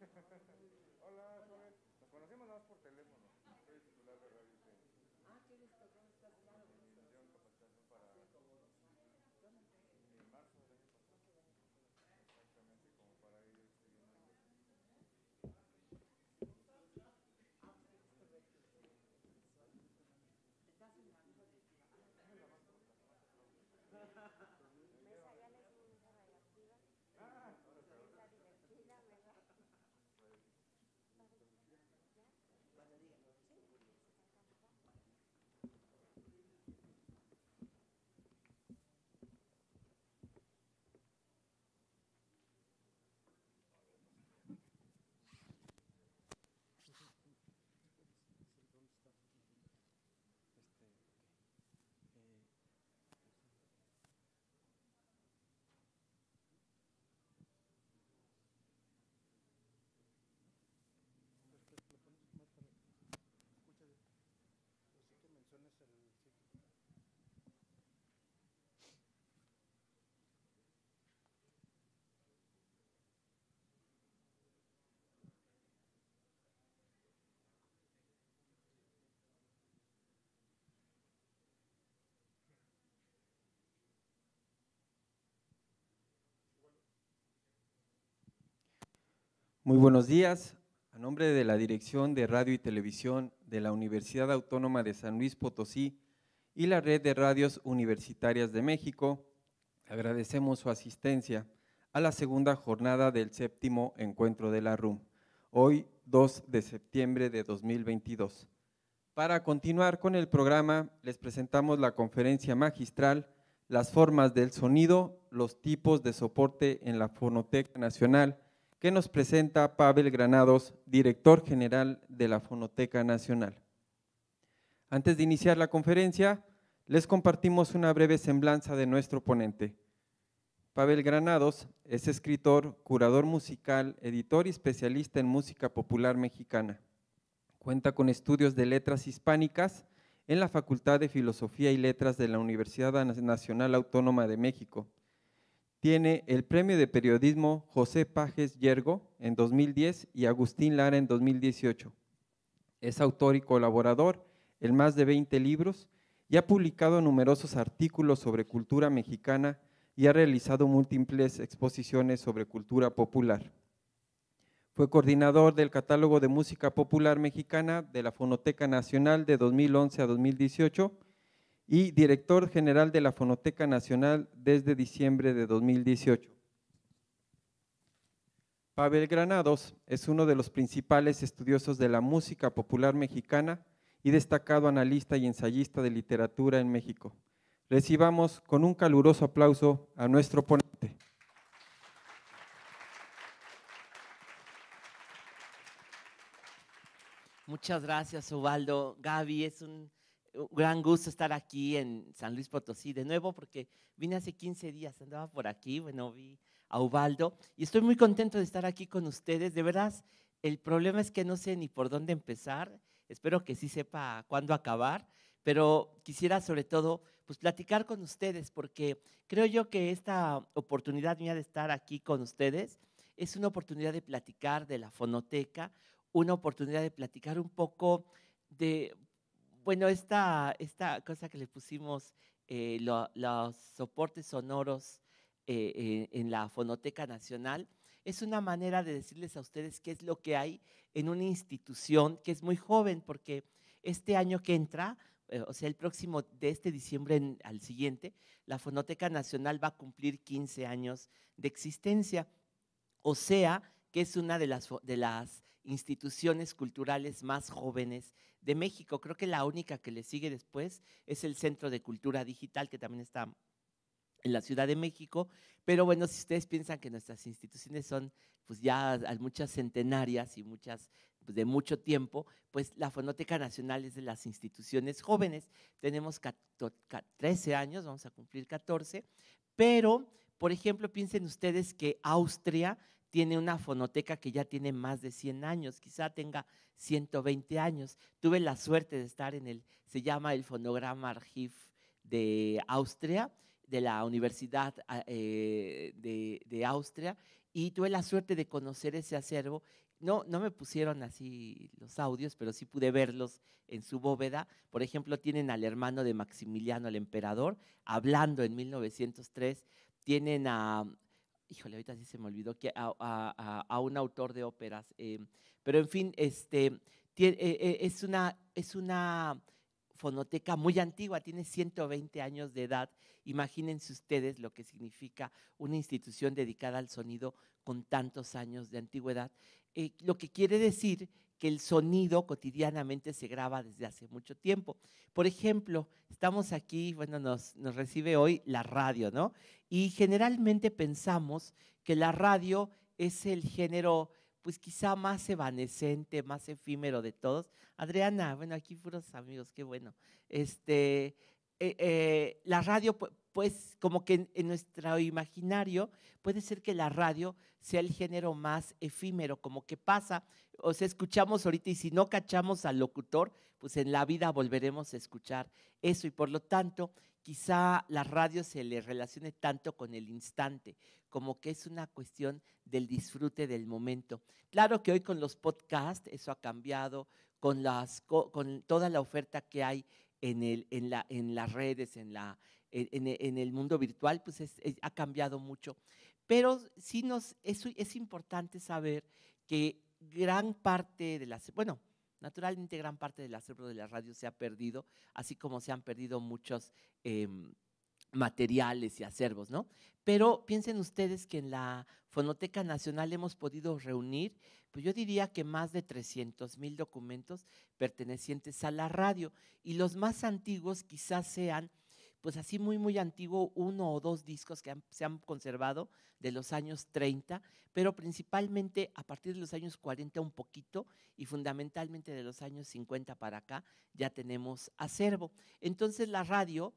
Hola, joven. Nos conocemos nada más por teléfono. Soy titular de Radio C. Ah, ¿qué eres? ¿Cómo estás? Claro. Iniciación, eh, capacitación para... Eh, en marzo del año pasado. Exactamente, como para ir siguiendo este, Estás en la de... Muy buenos días. A nombre de la Dirección de Radio y Televisión de la Universidad Autónoma de San Luis Potosí y la Red de Radios Universitarias de México, agradecemos su asistencia a la segunda jornada del séptimo encuentro de la RUM, hoy 2 de septiembre de 2022. Para continuar con el programa, les presentamos la conferencia magistral Las formas del sonido, los tipos de soporte en la Fonoteca Nacional que nos presenta Pavel Granados, director general de la Fonoteca Nacional. Antes de iniciar la conferencia, les compartimos una breve semblanza de nuestro ponente. Pavel Granados es escritor, curador musical, editor y especialista en música popular mexicana. Cuenta con estudios de letras hispánicas en la Facultad de Filosofía y Letras de la Universidad Nacional Autónoma de México tiene el premio de periodismo José Pajes Yergo en 2010 y Agustín Lara en 2018. Es autor y colaborador en más de 20 libros y ha publicado numerosos artículos sobre cultura mexicana y ha realizado múltiples exposiciones sobre cultura popular. Fue coordinador del catálogo de música popular mexicana de la Fonoteca Nacional de 2011 a 2018 y director general de la Fonoteca Nacional desde diciembre de 2018. Pavel Granados es uno de los principales estudiosos de la música popular mexicana y destacado analista y ensayista de literatura en México. Recibamos con un caluroso aplauso a nuestro ponente. Muchas gracias, Ubaldo. Gaby, es un un gran gusto estar aquí en San Luis Potosí de nuevo, porque vine hace 15 días, andaba por aquí, bueno, vi a Ubaldo, y estoy muy contento de estar aquí con ustedes. De verdad, el problema es que no sé ni por dónde empezar, espero que sí sepa cuándo acabar, pero quisiera sobre todo pues platicar con ustedes, porque creo yo que esta oportunidad mía de estar aquí con ustedes es una oportunidad de platicar de la fonoteca, una oportunidad de platicar un poco de bueno, esta, cosa que le pusimos, eh, los soportes sonoros eh, eh, en la Fonoteca Nacional, es una manera de decirles a ustedes qué es lo que hay en una institución que es muy joven, porque este año que entra, o sea, el próximo de este diciembre al siguiente, la Fonoteca Nacional va a cumplir 15 años de existencia. O sea, que es una de las, de las instituciones culturales más jóvenes de México. Creo que la única que le sigue después es el Centro de Cultura Digital, que también está en la Ciudad de México. Pero bueno, si ustedes piensan que nuestras instituciones son pues ya muchas centenarias y muchas pues, de mucho tiempo, pues la Fonoteca Nacional es de las instituciones jóvenes. Tenemos 13 años, vamos a cumplir 14, pero por ejemplo, piensen ustedes que Austria tiene una fonoteca que ya tiene más de 100 años, quizá tenga 120 años. Tuve la suerte de estar en el, se llama el Fonograma Archiv de Austria, de la Universidad ah, eh, de, Austria, y tuve la suerte de conocer ese acervo. No, no me pusieron así los audios, pero sí pude verlos en su bóveda. Por ejemplo, tienen al hermano de Maximiliano el Emperador hablando en 1903, tienen a híjole, ahorita sí se me olvidó que a, un autor de óperas, eh, pero en fin, este, eh, eh, es, una, es una fonoteca muy antigua, tiene 120 años de edad. Imagínense ustedes lo que significa una institución dedicada al sonido con tantos años de antigüedad. lo que quiere decir que el sonido cotidianamente se graba desde hace mucho tiempo. Por ejemplo, estamos aquí, bueno, nos, nos recibe hoy la radio, ¿no? Y generalmente pensamos que la radio es el género pues quizá más evanescente, más efímero de todos. Adriana, bueno, aquí fueron los amigos, qué bueno. Este, eh, eh, la radio pues, pues como que en, nuestro imaginario puede ser que la radio sea el género más efímero, como que pasa, o sea, escuchamos ahorita y si no cachamos al locutor, pues en la vida volveremos a escuchar eso y por lo tanto quizá la radio se le relacione tanto con el instante, como que es una cuestión del disfrute del momento. Claro que hoy con los podcasts eso ha cambiado, con, las, con toda la oferta que hay en, el, en, la, en las redes, en la en, el mundo virtual, pues ha cambiado mucho. Pero sí nos, es, es importante saber que gran parte de las, bueno, naturalmente gran parte del acervo de la radio se ha perdido, así como se han perdido muchos em, materiales y acervos, ¿no? Pero piensen ustedes que en la Fonoteca Nacional hemos podido reunir, pues yo diría que más de 300 mil documentos pertenecientes a la radio y los más antiguos quizás sean pues así muy, muy antiguo, uno o dos discos que se han conservado de los años 30, pero principalmente a partir de los años 40 un poquito y fundamentalmente de los años 50 para acá ya tenemos acervo. Entonces la radio,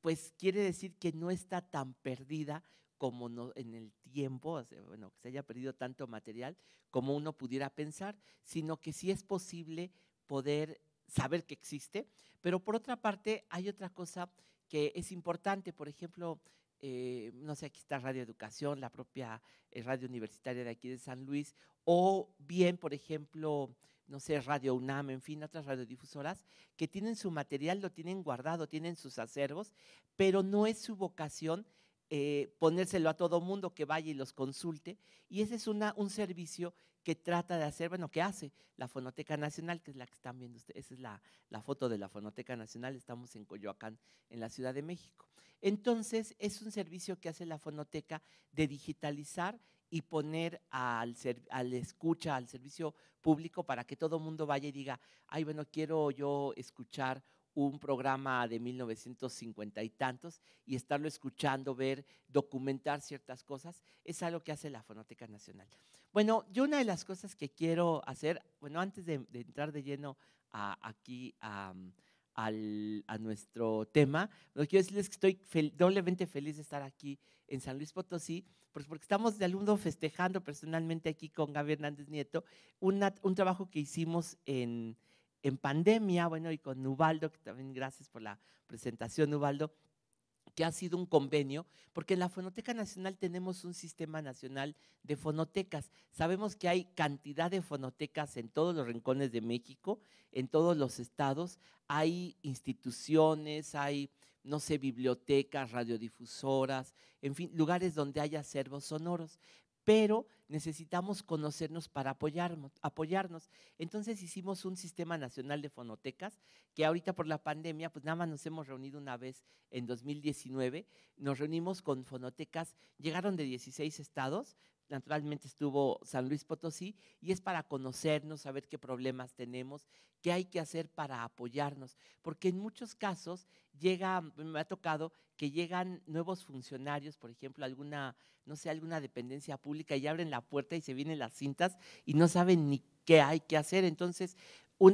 pues quiere decir que no está tan perdida como en el tiempo, bueno, que se haya perdido tanto material como uno pudiera pensar, sino que sí es posible poder saber que existe, pero por otra parte hay otra cosa que es importante, por ejemplo, eh, no sé, aquí está Radio Educación, la propia eh, radio universitaria de aquí de San Luis, o bien, por ejemplo, no sé, Radio UNAM, en fin, otras radiodifusoras, que tienen su material, lo tienen guardado, tienen sus acervos, pero no es su vocación eh, ponérselo a todo mundo que vaya y los consulte. Y ese es un servicio que trata de hacer, bueno, que hace la Fonoteca Nacional, que es la que están viendo ustedes, esa es la, foto de la Fonoteca Nacional, estamos en Coyoacán, en la Ciudad de México. Entonces, es un servicio que hace la Fonoteca de digitalizar y poner al, al escucha, al servicio público, para que todo mundo vaya y diga, ay, bueno, quiero yo escuchar un programa de 1950 y tantos y estarlo escuchando, ver, documentar ciertas cosas, es algo que hace la Fonoteca Nacional. Bueno, yo una de las cosas que quiero hacer, bueno, antes de, entrar de lleno a, aquí a, al, a, nuestro tema, lo quiero decirles que estoy doblemente feliz de estar aquí en San Luis Potosí, pues porque estamos de alumno festejando personalmente aquí con Gabriel Hernández Nieto un trabajo que hicimos en en pandemia, bueno, y con Ubaldo, que también gracias por la presentación, Ubaldo, que ha sido un convenio, porque en la Fonoteca Nacional tenemos un sistema nacional de fonotecas. Sabemos que hay cantidad de fonotecas en todos los rincones de México, en todos los estados, hay instituciones, hay, no sé, bibliotecas, radiodifusoras, en fin, lugares donde haya acervos sonoros pero necesitamos conocernos para apoyarnos, apoyarnos. Entonces hicimos un sistema nacional de fonotecas que ahorita por la pandemia, pues nada más nos hemos reunido una vez en 2019, nos reunimos con fonotecas, llegaron de 16 estados, naturalmente estuvo San Luis Potosí, y es para conocernos, saber qué problemas tenemos, qué hay que hacer para apoyarnos, porque en muchos casos llega, me ha tocado que llegan nuevos funcionarios, por ejemplo, alguna, no sé, alguna dependencia pública y abren la puerta y se vienen las cintas y no saben ni qué hay que hacer. Entonces,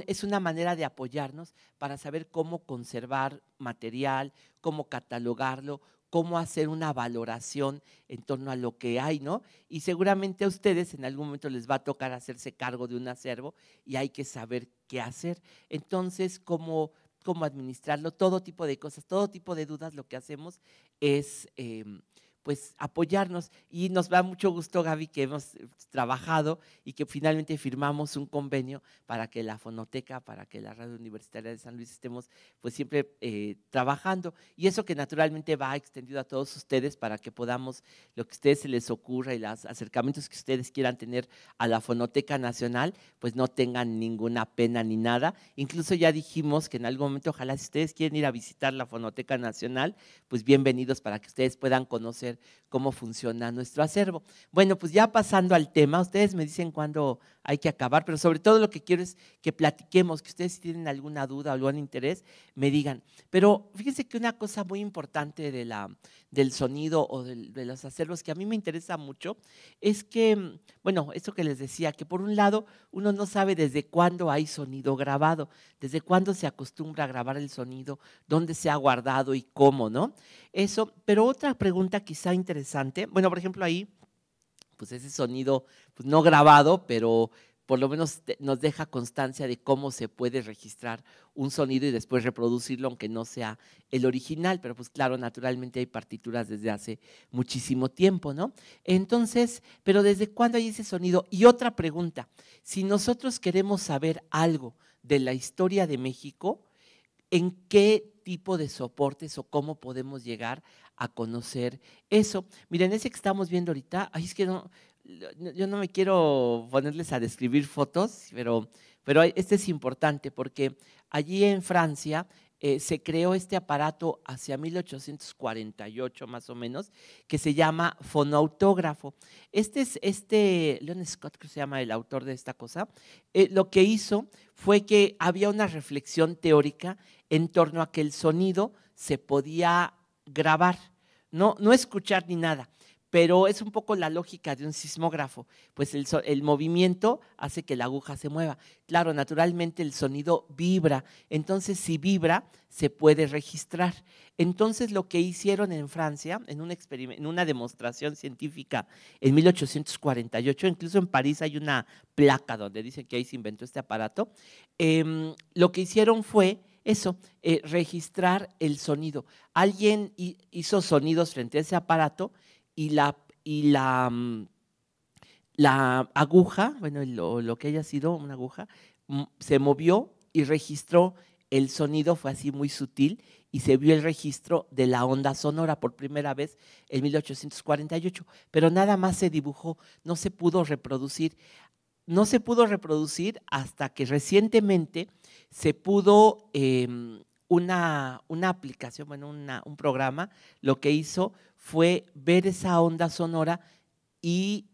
es una manera de apoyarnos para saber cómo conservar material, cómo catalogarlo, cómo hacer una valoración en torno a lo que hay, ¿no? Y seguramente a ustedes en algún momento les va a tocar hacerse cargo de un acervo y hay que saber qué hacer. Entonces, como cómo administrarlo, todo tipo de cosas, todo tipo de dudas, lo que hacemos es em, pues apoyarnos. Y nos da mucho gusto, Gaby, que hemos eh, trabajado y que finalmente firmamos un convenio para que la fonoteca, para que la radio universitaria de San Luis estemos pues siempre eh, trabajando. Y eso que naturalmente va extendido a todos ustedes para que podamos, lo que a ustedes se les ocurra y los acercamientos que ustedes quieran tener a la fonoteca nacional, pues no tengan ninguna pena ni nada. Incluso ya dijimos que en algún momento, ojalá si ustedes quieren ir a visitar la fonoteca nacional, pues bienvenidos para que ustedes puedan conocer cómo funciona nuestro acervo. Bueno, pues ya pasando al tema, ustedes me dicen cuándo hay que acabar, pero sobre todo lo que quiero es que platiquemos, que ustedes si tienen alguna duda o algún interés, me digan. Pero fíjense que una cosa muy importante de la, del sonido o de, de los acervos que a mí me interesa mucho es que, bueno, esto que les decía, que por un lado uno no sabe desde cuándo hay sonido grabado, desde cuándo se acostumbra a grabar el sonido, dónde se ha guardado y cómo, ¿no? Eso, pero otra pregunta quizá interesante, bueno, por ejemplo ahí pues ese sonido pues, no grabado, pero por lo menos nos deja constancia de cómo se puede registrar un sonido y después reproducirlo, aunque no sea el original, pero pues claro, naturalmente hay partituras desde hace muchísimo tiempo, ¿no? Entonces, pero ¿desde cuándo hay ese sonido? Y otra pregunta, si nosotros queremos saber algo de la historia de México, ¿en qué tipo de soportes o cómo podemos llegar a conocer eso. Miren, ese que estamos viendo ahorita, es que yo no me quiero ponerles a describir fotos, pero, pero este es importante porque allí en Francia eh, se creó este aparato hacia 1848 más o menos, que se llama fonautógrafo. Este es este, Leon Scott, que se llama el autor de esta cosa, eh, lo que hizo fue que había una reflexión teórica en torno a que el sonido se podía grabar, no, no escuchar ni nada. Pero es un poco la lógica de un sismógrafo, pues el, movimiento hace que la aguja se mueva. Claro, naturalmente el sonido vibra, entonces si vibra se puede registrar. Entonces lo que hicieron en Francia, en, una demostración científica en 1848, incluso en París hay una placa donde dicen que ahí se inventó este aparato, em, lo que hicieron fue eso, eh, registrar el sonido. Alguien hizo sonidos frente a ese aparato y la, y la, mm, la aguja, bueno, lo, lo que haya sido una aguja, mm, se movió y registró el sonido, fue así muy sutil, y se vio el registro de la onda sonora por primera vez en 1848, pero nada más se dibujó, no se pudo reproducir no se pudo reproducir hasta que recientemente se pudo em, una, aplicación, bueno, un programa, lo que hizo fue ver esa onda sonora y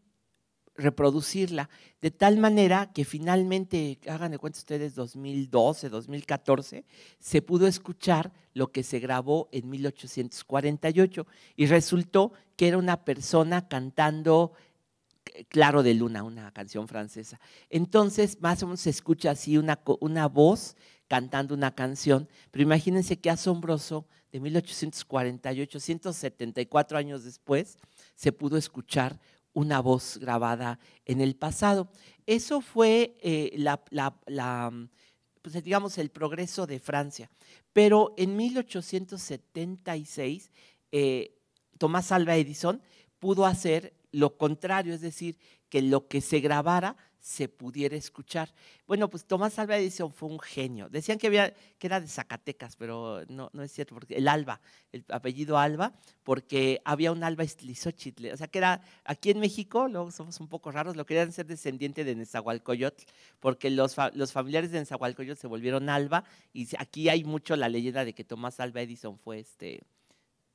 reproducirla, de tal manera que finalmente, hagan de cuenta ustedes, 2012, 2014, se pudo escuchar lo que se grabó en 1848 y resultó que era una persona cantando eh, claro de Luna, una canción francesa. Entonces, más o menos se escucha así una, una voz cantando una canción, pero imagínense qué asombroso, de 1848, 174 años después, se pudo escuchar una voz grabada en el pasado. Eso fue, eh, la, mm, pues, digamos, el progreso de Francia. Pero en 1876, eh, Tomás Alva Edison pudo hacer lo contrario, es decir, que lo que se grabara se pudiera escuchar. Bueno, pues Tomás Alba Edison oh, fue un genio. Decían que, había, que era de Zacatecas, pero no, no es cierto, porque el Alba, el apellido Alba, porque había un Alba Estlizóchitl, o sea que era, aquí en México, luego somos un poco raros, lo querían ser descendiente de Nezahualcoyotl, porque los, los familiares de Nezahualcoyotl se volvieron Alba, y aquí hay mucho la leyenda de que Tomás Alba Edison fue este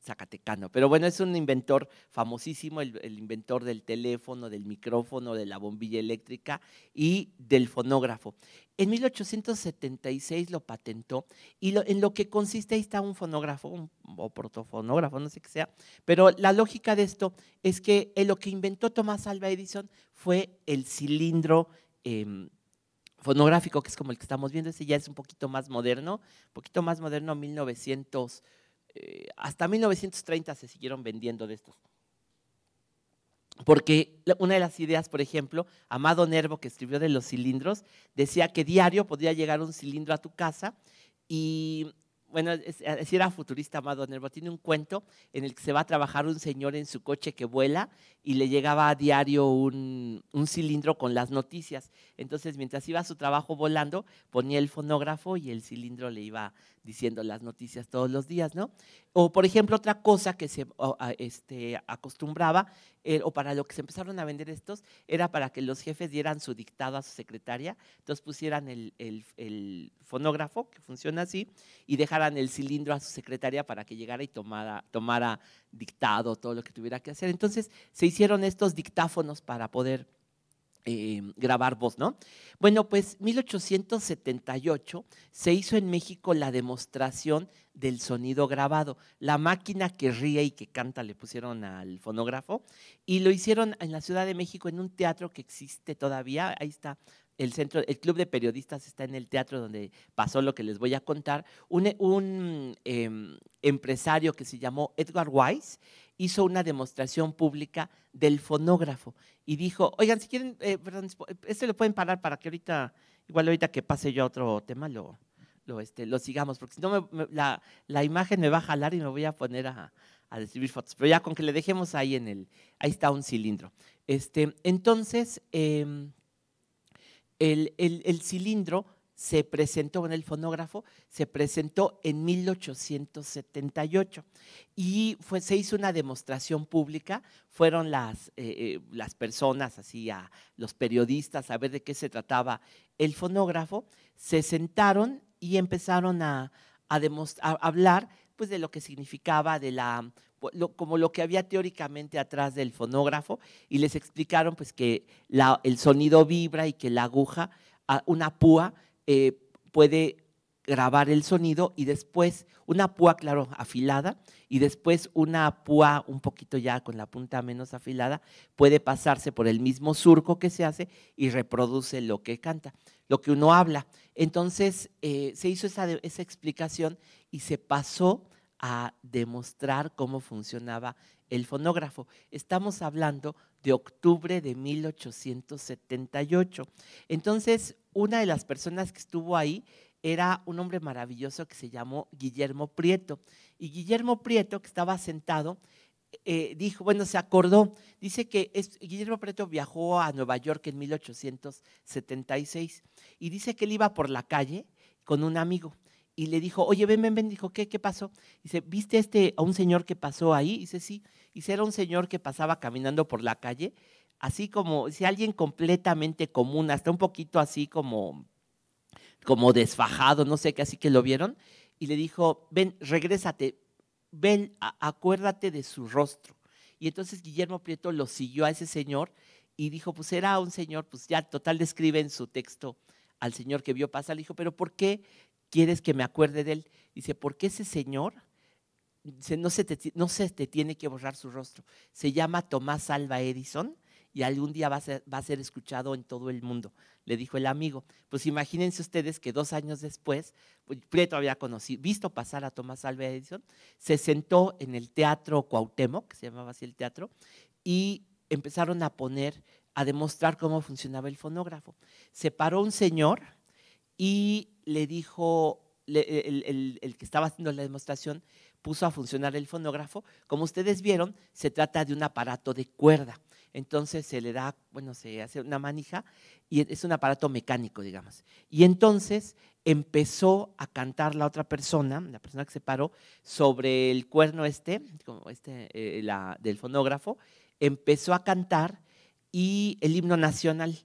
zacatecano. Pero bueno, es un inventor famosísimo, el, inventor del teléfono, del micrófono, de la bombilla eléctrica y del fonógrafo. En 1876 lo patentó y en lo que consiste ahí está un fonógrafo un, o protofonógrafo, no sé qué sea. Pero la lógica de esto es que eh, lo que inventó Tomás Alva Edison fue el cilindro. Em, fonográfico, que es como el que estamos viendo, ese ya es un poquito más moderno, un poquito más moderno, 1900. Eh, hasta 1930 se siguieron vendiendo de estos. Porque una de las ideas, por ejemplo, Amado Nervo, que escribió de los cilindros, decía que diario podría llegar un cilindro a tu casa y, bueno, si era futurista Amado Nervo, tiene un cuento en el que se va a trabajar un señor en su coche que vuela y le llegaba a diario un, un cilindro con las noticias. Entonces, mientras iba a su trabajo volando, ponía el fonógrafo y el cilindro le iba diciendo las noticias todos los días, ¿no? O por ejemplo, otra cosa que se este, acostumbraba, eh, o para lo que se empezaron a vender estos, era para que los jefes dieran su dictado a su secretaria, entonces pusieran el, fonógrafo, que funciona así, y dejaran el cilindro a su secretaria para que llegara y tomara dictado, todo lo que tuviera que hacer. Entonces se hicieron estos dictáfonos para poder eh, grabar voz, ¿no? Bueno, pues 1878 se hizo en México la demostración del sonido grabado, la máquina que ríe y que canta le pusieron al fonógrafo y lo hicieron en la Ciudad de México en un teatro que existe todavía, ahí está el centro, el club de periodistas está en el teatro donde pasó lo que les voy a contar, un, em, empresario que se llamó Edgar Weiss hizo una demostración pública del fonógrafo y dijo, oigan, si quieren, eh, perdón, este lo pueden parar para que ahorita, igual ahorita que pase yo a otro tema, lo, lo, este, lo sigamos, porque si no, la, imagen me va a jalar y me voy a poner a, describir fotos. Pero ya con que le dejemos ahí en el, ahí está un cilindro. Este, entonces, em, el cilindro se presentó en el fonógrafo, se presentó en 1878 y se hizo una demostración pública, fueron las, eh, eh, las personas, así a los periodistas, a ver de qué se trataba el fonógrafo, se sentaron y empezaron a, hablar pues, de lo que significaba, de la, pues, como lo que había teóricamente atrás del fonógrafo y les explicaron pues, que el sonido vibra y que la aguja, ah, una púa, eh, puede grabar el sonido y después una púa, claro, afilada, y después una púa un poquito ya con la punta menos afilada, puede pasarse por el mismo surco que se hace y reproduce lo que canta, lo que uno habla. Entonces eh, se hizo esa, esa explicación y se pasó a demostrar cómo funcionaba el fonógrafo. Estamos hablando de octubre de 1878. Entonces, una de las personas que estuvo ahí era un hombre maravilloso que se llamó Guillermo Prieto. Y Guillermo Prieto, que estaba sentado, eh, dijo, bueno, se acordó, dice que Guillermo Prieto viajó a Nueva York en 1876 y dice que él iba por la calle con un amigo y le dijo, oye, ven, ven, ven, dijo, ¿qué, qué pasó? Dice, ¿viste este, a un señor que pasó ahí? Dice, sí, dice, era un señor que pasaba caminando por la calle, así como, dice, alguien completamente común, hasta un poquito así como, como desfajado, no sé qué, así que lo vieron, y le dijo, ven, regrésate, ven, acuérdate de su rostro. Y entonces Guillermo Prieto lo siguió a ese señor y dijo, pues era un señor, pues ya total describe en su texto al señor que vio pasar, le dijo, pero ¿por qué ¿Quieres que me acuerde de él? Dice, qué ese señor no se, te, no se te tiene que borrar su rostro. Se llama Tomás Alba Edison y algún día va a, ser, escuchado en todo el mundo, le dijo el amigo. Pues imagínense ustedes que dos años después, pues, Prieto había conocido, visto pasar a Tomás Alba Edison, se sentó en el Teatro Cuauhtémoc, que se llamaba así el teatro, y empezaron a poner, a demostrar cómo funcionaba el fonógrafo. Se paró un señor y le dijo, e, el, que estaba haciendo la demostración puso a funcionar el fonógrafo. Como ustedes vieron, se trata de un aparato de cuerda. Entonces se le da, bueno, se hace una manija y es un aparato mecánico, digamos. Y entonces empezó a cantar la otra persona, la persona que se paró, sobre el cuerno este, como este eh, la, del fonógrafo, empezó a cantar y el himno nacional.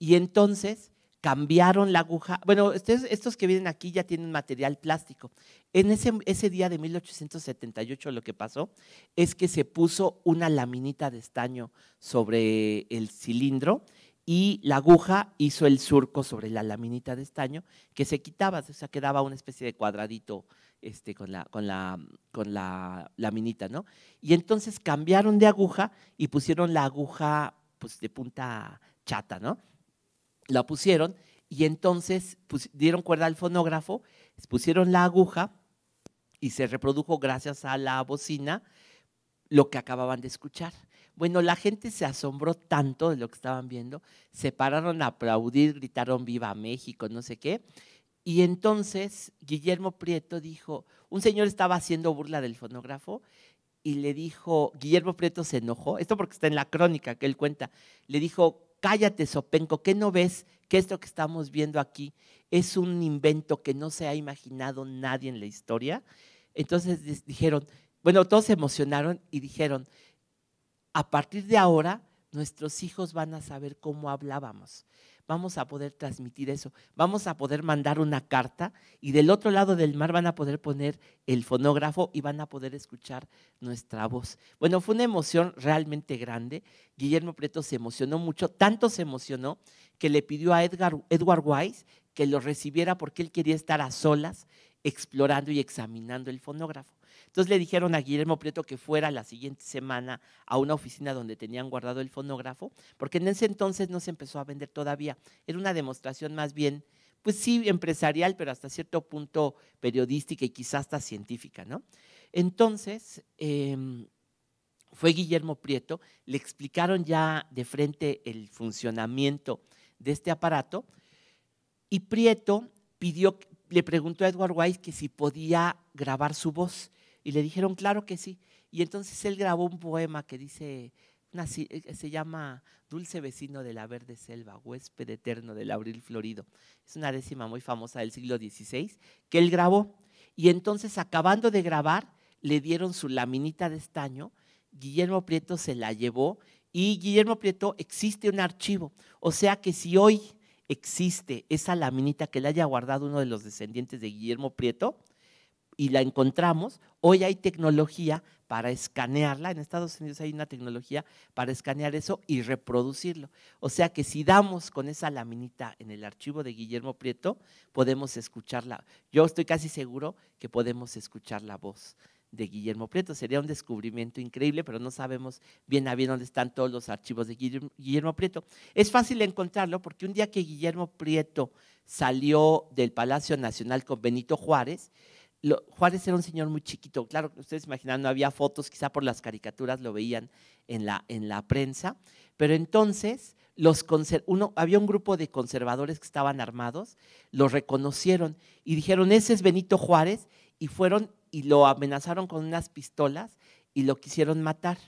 Y entonces cambiaron la aguja. Bueno, ustedes, estos que vienen aquí ya tienen material plástico. En ese, ese día de 1878 lo que pasó es que se puso una laminita de estaño sobre el cilindro y la aguja hizo el surco sobre la laminita de estaño que se quitaba, o sea, quedaba una especie de cuadradito este, con, la, con, la, con la laminita, ¿no? Y entonces cambiaron de aguja y pusieron la aguja pues, de punta chata, ¿no? la pusieron y entonces dieron cuerda al fonógrafo, pusieron la aguja y se reprodujo gracias a la bocina lo que acababan de escuchar. Bueno, la gente se asombró tanto de lo que estaban viendo, se pararon a aplaudir, gritaron viva México, no sé qué. Y entonces Guillermo Prieto dijo, un señor estaba haciendo burla del fonógrafo y le dijo, Guillermo Prieto se enojó, esto porque está en la crónica que él cuenta, le dijo, cállate Sopenco, ¿qué no ves que esto que estamos viendo aquí es un invento que no se ha imaginado nadie en la historia? Entonces dijeron, bueno, todos se emocionaron y dijeron, a partir de ahora nuestros hijos van a saber cómo hablábamos vamos a poder transmitir eso. Vamos a poder mandar una carta y del otro lado del mar van a poder poner el fonógrafo y van a poder escuchar nuestra voz. Bueno, fue una emoción realmente grande. Guillermo Preto se emocionó mucho, tanto se emocionó que le pidió a Edward Wise que lo recibiera porque él quería estar a solas explorando y examinando el fonógrafo. Entonces le dijeron a Guillermo Prieto que fuera la siguiente semana a una oficina donde tenían guardado el fonógrafo, porque en ese entonces no se empezó a vender todavía. Era una demostración más bien, pues sí, empresarial, pero hasta cierto punto periodística y quizás hasta científica, ¿no? Entonces, em, fue Guillermo Prieto, le explicaron ya de frente el funcionamiento de este aparato y Prieto le preguntó a Edward White que si podía grabar su voz. Y le dijeron, claro que sí. Y entonces él grabó un poema que dice, eh, se llama Dulce vecino de la verde selva, huésped eterno del abril florido. Es una décima muy famosa del siglo XVI que él grabó. Y entonces, acabando de grabar, le dieron su laminita de estaño. Guillermo Prieto se la llevó y Guillermo Prieto existe un archivo. O sea que si hoy existe esa laminita que le haya guardado uno de los descendientes de Guillermo Prieto, y la encontramos. Hoy hay tecnología para escanearla. En Estados Unidos hay una tecnología para escanear eso y reproducirlo. O sea que si damos con esa laminita en el archivo de Guillermo Prieto, podemos escucharla. Yo estoy casi seguro que podemos escuchar la voz de Guillermo Prieto. Sería un descubrimiento increíble, pero no sabemos bien a bien dónde están todos los archivos de Guillermo Prieto. Es fácil encontrarlo porque un día que Guillermo Prieto salió del Palacio Nacional con Benito Juárez, Juárez era un señor muy chiquito, claro que ustedes imaginan, no había fotos, quizá por las caricaturas lo veían en la, en la prensa, pero entonces los había un grupo de conservadores que estaban armados, lo reconocieron y dijeron, ese es Benito Juárez, y fueron y lo amenazaron con unas pistolas y lo quisieron matar.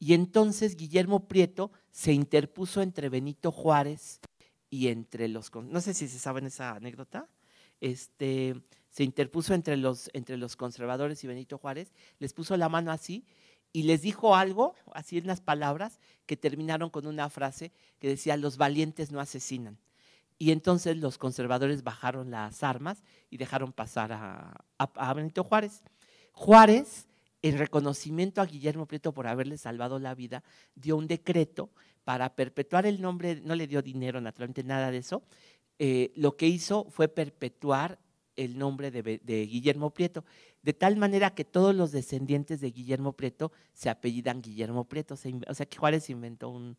Y entonces Guillermo Prieto se interpuso entre Benito Juárez y entre los... No sé si se saben esa anécdota. Este, se interpuso entre los, entre los conservadores y Benito Juárez, les puso la mano así y les dijo algo, así en las palabras, que terminaron con una frase que decía, los valientes no asesinan. Y entonces los conservadores bajaron las armas y dejaron pasar a, Benito Juárez. Juárez, en reconocimiento a Guillermo Prieto por haberle salvado la vida, dio un decreto para perpetuar el nombre, no le dio dinero, naturalmente nada de eso. Eh, lo que hizo fue perpetuar el nombre de, Guillermo Prieto, de tal manera que todos los descendientes de Guillermo Prieto se apellidan Guillermo Prieto, o sea que Juárez inventó un,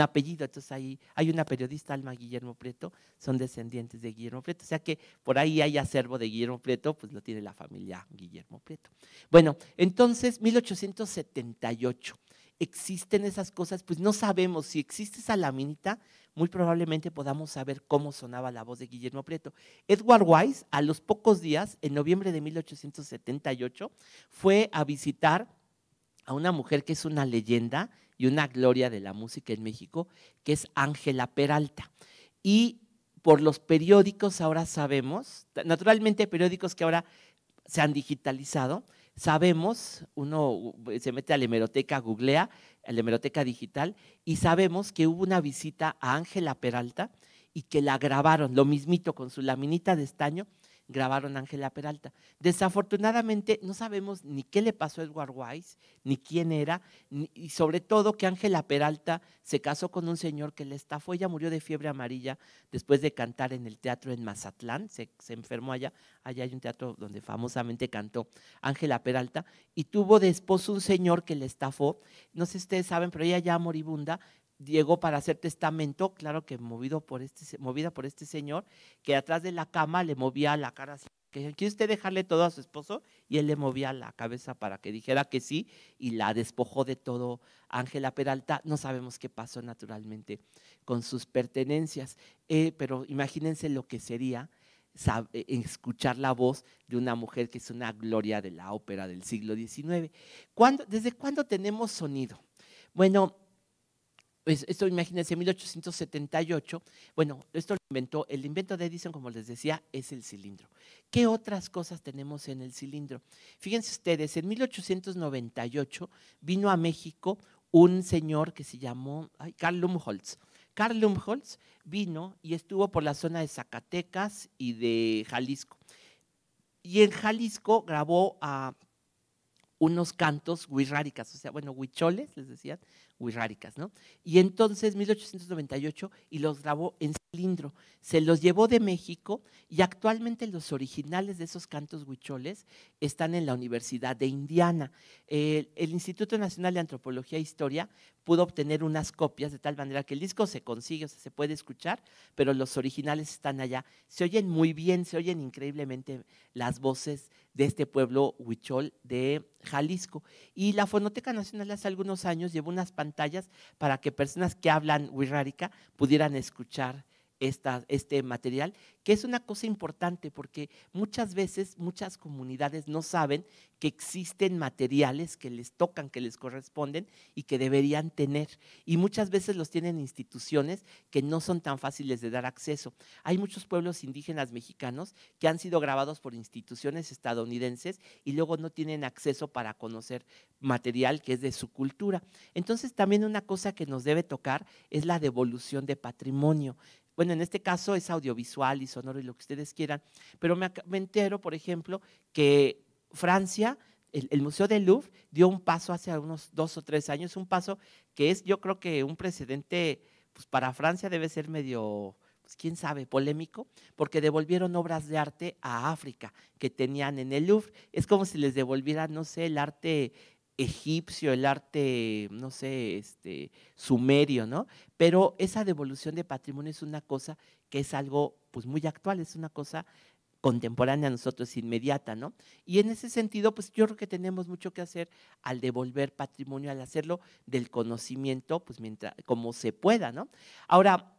apellido, entonces ahí hay, una periodista, Alma Guillermo Prieto, son descendientes de Guillermo Prieto, o sea que por ahí hay acervo de Guillermo Prieto, pues lo tiene la familia Guillermo Prieto. Bueno, entonces 1878 existen esas cosas, pues no sabemos. Si existe esa laminita, muy probablemente podamos saber cómo sonaba la voz de Guillermo Prieto. Edward Wise, a los pocos días, en noviembre de 1878, fue a visitar a una mujer que es una leyenda y una gloria de la música en México, que es Ángela Peralta. Y por los periódicos ahora sabemos, naturalmente periódicos que ahora se han digitalizado, sabemos, uno se mete a la hemeroteca, googlea, a la hemeroteca digital, y sabemos que hubo una visita a Ángela Peralta y que la grabaron, lo mismito, con su laminita de estaño, grabaron Ángela Peralta. Desafortunadamente no sabemos ni qué le pasó a Edward Wise, ni quién era, y sobre todo que Ángela Peralta se casó con un señor que le estafó. Ella murió de fiebre amarilla después de cantar en el teatro en Mazatlán, se, se enfermó allá, allá hay un teatro donde famosamente cantó Ángela Peralta, y tuvo de esposo un señor que le estafó. No sé si ustedes saben, pero ella ya moribunda llegó para hacer testamento, claro que movido por este, movida por este señor, que atrás de la cama le movía la cara así, que quiere usted dejarle todo a su esposo, y él le movía la cabeza para que dijera que sí, y la despojó de todo Ángela Peralta. No sabemos qué pasó naturalmente con sus pertenencias, eh, pero imagínense lo que sería eh, escuchar la voz de una mujer que es una gloria de la ópera del siglo XIX. ¿Desde cuándo tenemos sonido? Bueno, pues, esto imagínense, 1878, bueno, esto lo inventó, el invento de Edison, como les decía, es el cilindro. ¿Qué otras cosas tenemos en el cilindro? Fíjense ustedes, en 1898 vino a México un señor que se llamó Carl Lumholz. Carl Lumholz vino y estuvo por la zona de Zacatecas y de Jalisco. Y en Jalisco grabó a unos cantos huirráricas, o sea, bueno, huicholes, les decían, ¿no? Y entonces 1898 y los grabó en cilindro. Se los llevó de México y actualmente los originales de esos cantos huicholes están en la Universidad de Indiana. el Instituto Nacional de Antropología e Historia pudo obtener unas copias de tal manera que el disco se consigue, o se puede escuchar, pero los originales están allá. Se oyen muy bien, se oyen increíblemente las voces de este pueblo huichol de Jalisco. Y la Fonoteca Nacional hace algunos años llevó unas pantallas para que personas que hablan huirrárica pudieran escuchar este material, que es una cosa importante porque muchas veces muchas comunidades no saben que existen materiales que les tocan, que les corresponden y que deberían tener. Y muchas veces los tienen instituciones que no son tan fáciles de dar acceso. Hay muchos pueblos indígenas mexicanos que han sido grabados por instituciones estadounidenses y luego no tienen acceso para conocer material que es de su cultura. Entonces también una cosa que nos debe tocar es la devolución de patrimonio bueno, en este caso es audiovisual y sonoro y lo que ustedes quieran, pero me, entero, por ejemplo, que Francia, el, Museo del Louvre, dio un paso hace unos dos o tres años, un paso que es, yo creo que un precedente, pues para Francia debe ser medio, pues quién sabe, polémico, porque devolvieron obras de arte a África que tenían en el Louvre. Es como si les devolvieran, no sé, el arte egipcio, el arte, no sé, este, sumerio, ¿no? Pero esa devolución de patrimonio es una cosa que es algo pues muy actual, es una cosa contemporánea a nosotros, inmediata, ¿no? Y en ese sentido, pues yo creo que tenemos mucho que hacer al devolver patrimonio, al hacerlo del conocimiento, pues mientras, como se pueda, ¿no? Ahora,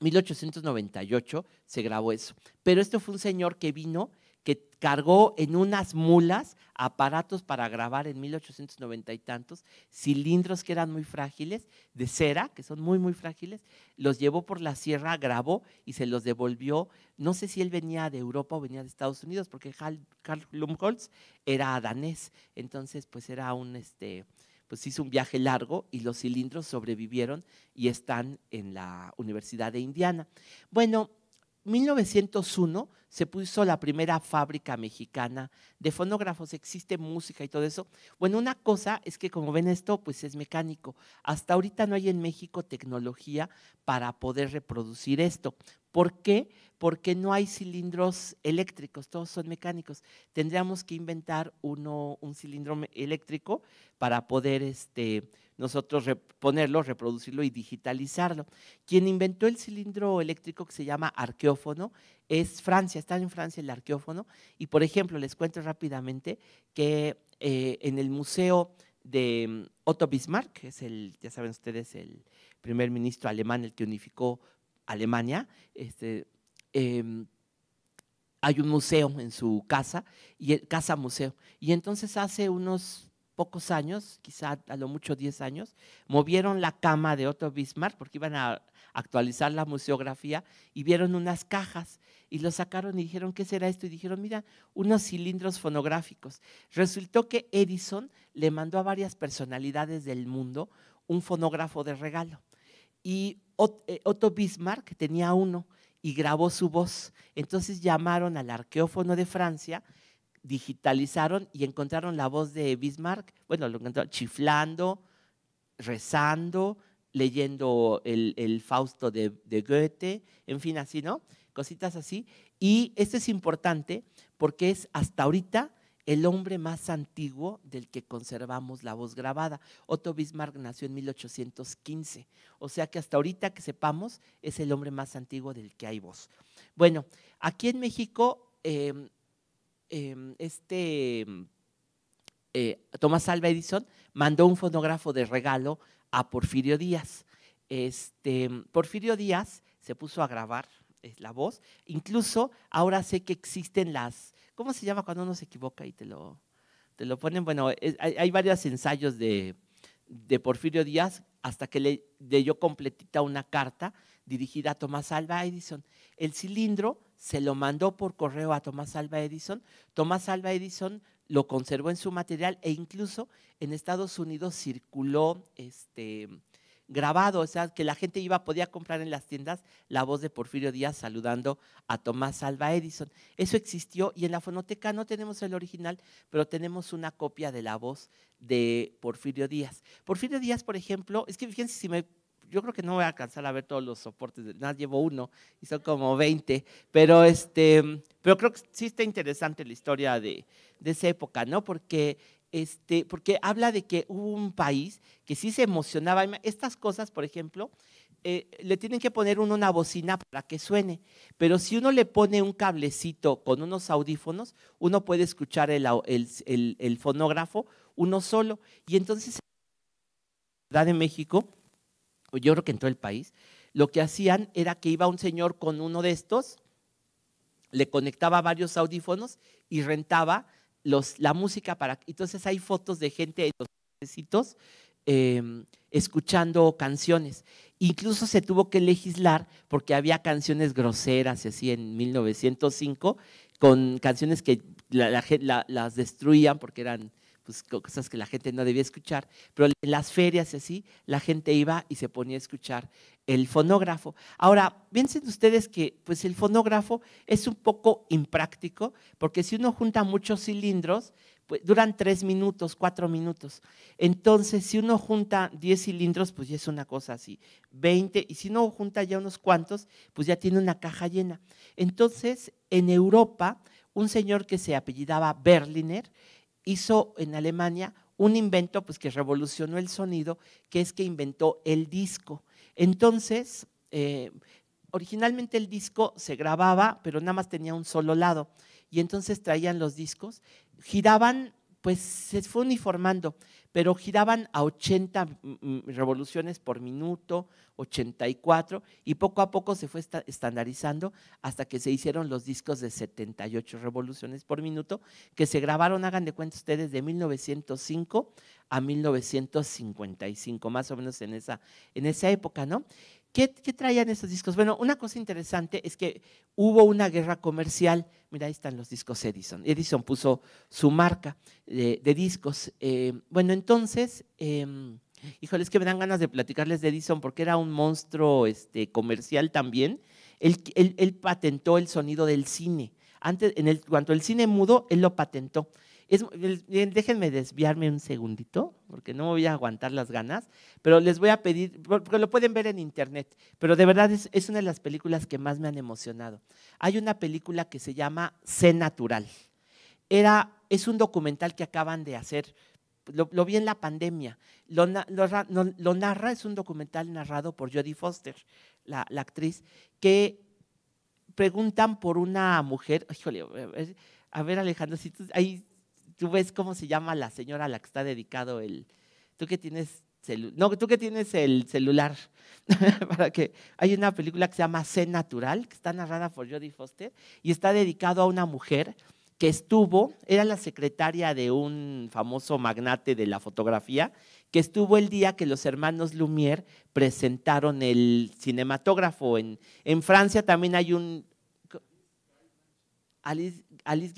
1898 se grabó eso, pero esto fue un señor que vino que cargó en unas mulas aparatos para grabar en 1890 y tantos, cilindros que eran muy frágiles, de cera, que son muy, muy frágiles, los llevó por la sierra, grabó y se los devolvió. No sé si él venía de Europa o venía de Estados Unidos, porque Carl Lumholtz era danés, entonces pues era un, este, pues hizo un viaje largo y los cilindros sobrevivieron y están en la Universidad de Indiana. Bueno, 1901 se puso la primera fábrica mexicana de fonógrafos, existe música y todo eso. Bueno, una cosa es que como ven esto, pues es mecánico. Hasta ahorita no hay en México tecnología para poder reproducir esto. ¿Por qué? Porque no hay cilindros eléctricos, todos son mecánicos. Tendríamos que inventar uno, un cilindro eléctrico para poder este, nosotros ponerlo, reproducirlo y digitalizarlo. Quien inventó el cilindro eléctrico que se llama arqueófono es Francia, está en Francia el arqueófono. Y por ejemplo, les cuento rápidamente que eh, en el museo de mm, Otto Bismarck, que es el, ya saben ustedes, el primer ministro alemán, el que unificó Alemania, este, em, hay un museo en su casa, y, e, casa museo, y entonces hace unos pocos años, quizá a lo mucho 10 años, movieron la cama de Otto Bismarck porque iban a actualizar la museografía y vieron unas cajas y lo sacaron y dijeron, ¿qué será esto? Y dijeron, mira, unos cilindros fonográficos. Resultó que Edison le mandó a varias personalidades del mundo un fonógrafo de regalo y eh, Otto Bismarck tenía uno y grabó su voz. Entonces llamaron al arqueófono de Francia, digitalizaron y encontraron la voz de Bismarck, bueno, lo encontraron chiflando, rezando, leyendo el, Fausto de, de, Goethe, en fin, así, ¿no? Cositas así. Y esto es importante porque es hasta ahorita el hombre más antiguo del que conservamos la voz grabada. Otto Bismarck nació en 1815, o sea que hasta ahorita que sepamos es el hombre más antiguo del que hay voz. Bueno, aquí en México, em, em, este eh, Tomás Alva Edison mandó un fonógrafo de regalo a Porfirio Díaz. Este, Porfirio Díaz se puso a grabar eh, la voz. Incluso ahora sé que existen las ¿Cómo se llama cuando uno se equivoca y te lo, te lo ponen? Bueno, eh, hay, varios ensayos de, Porfirio Díaz hasta que le leyó completita una carta dirigida a Tomás Alba Edison. El cilindro se lo mandó por correo a Tomás Alba Edison. Tomás Alba Edison lo conservó en su material e incluso en Estados Unidos circuló este, grabado, o sea, que la gente iba, podía comprar en las tiendas la voz de Porfirio Díaz saludando a Tomás Alba Edison. Eso existió y en la fonoteca no tenemos el original, pero tenemos una copia de la voz de Porfirio Díaz. Porfirio Díaz, por ejemplo, es que fíjense si me yo creo que no voy a alcanzar a ver todos los soportes, nada, llevo uno y son como 20, pero, este, pero creo que sí está interesante la historia de, de esa época, ¿no? Porque este, porque habla de que hubo un país que sí se emocionaba. Estas cosas, por ejemplo, eh, le tienen que poner uno una bocina para que suene, pero si uno le pone un cablecito con unos audífonos, uno puede escuchar el, fonógrafo uno solo. Y entonces, en la ciudad de México, yo creo que en todo el país, lo que hacían era que iba un señor con uno de estos, le conectaba varios audífonos y rentaba la música para... Entonces hay fotos de gente en los em, escuchando canciones. Incluso se tuvo que legislar porque había canciones groseras, así en 1905, con canciones que la, gente las destruían porque eran pues, cosas que la gente no debía escuchar, pero en las ferias y así, la gente iba y se ponía a escuchar el fonógrafo. Ahora, piensen ustedes que pues el fonógrafo es un poco impráctico, porque si uno junta muchos cilindros, pues duran tres minutos, cuatro minutos. Entonces, si uno junta diez cilindros, pues ya es una cosa así, veinte y si uno junta ya unos cuantos, pues ya tiene una caja llena. Entonces, en Europa, un señor que se apellidaba Berliner hizo en Alemania un invento pues, que revolucionó el sonido, que es que inventó el disco. Entonces, eh, originalmente el disco se grababa, pero nada más tenía un solo lado. Y entonces traían los discos, giraban, pues se fue uniformando, pero giraban a 80 mm, mm, revoluciones por minuto, 84, y poco a poco se fue estandarizando hasta que se hicieron los discos de 78 revoluciones por minuto, que se grabaron, hagan de cuenta ustedes, de 1905 a 1955, más o menos en esa, en esa época, ¿no? ¿Qué, traían esos discos? Bueno, una cosa interesante es que hubo una guerra comercial. Mira, ahí están los discos Edison. Edison puso su marca de, discos. Eh, bueno, entonces, eh, híjole, que me dan ganas de platicarles de Edison porque era un monstruo este, comercial también. Él, patentó el sonido del cine. Antes, en el, cuanto el cine mudo, él lo patentó déjenme desviarme un segundito, porque no voy a aguantar las ganas, pero les voy a pedir, porque lo pueden ver en internet, pero de verdad es, una de las películas que más me han emocionado. Hay una película que se llama C Natural. Era, es un documental que acaban de hacer, lo, vi en la pandemia, lo, narra, es un documental narrado por Jodie Foster, la, actriz, que preguntan por una mujer, híjole, a ver Alejandro, si tú, tú ves cómo se llama la señora a la que está dedicado el... Tú que tienes, no, tú que tienes el celular, para que hay una película que se llama C Natural, que está narrada por Jodie Foster, y está dedicado a una mujer que estuvo, era la secretaria de un famoso magnate de la fotografía, que estuvo el día que los hermanos Lumière presentaron el cinematógrafo. En, Francia también hay un... Alice, Alice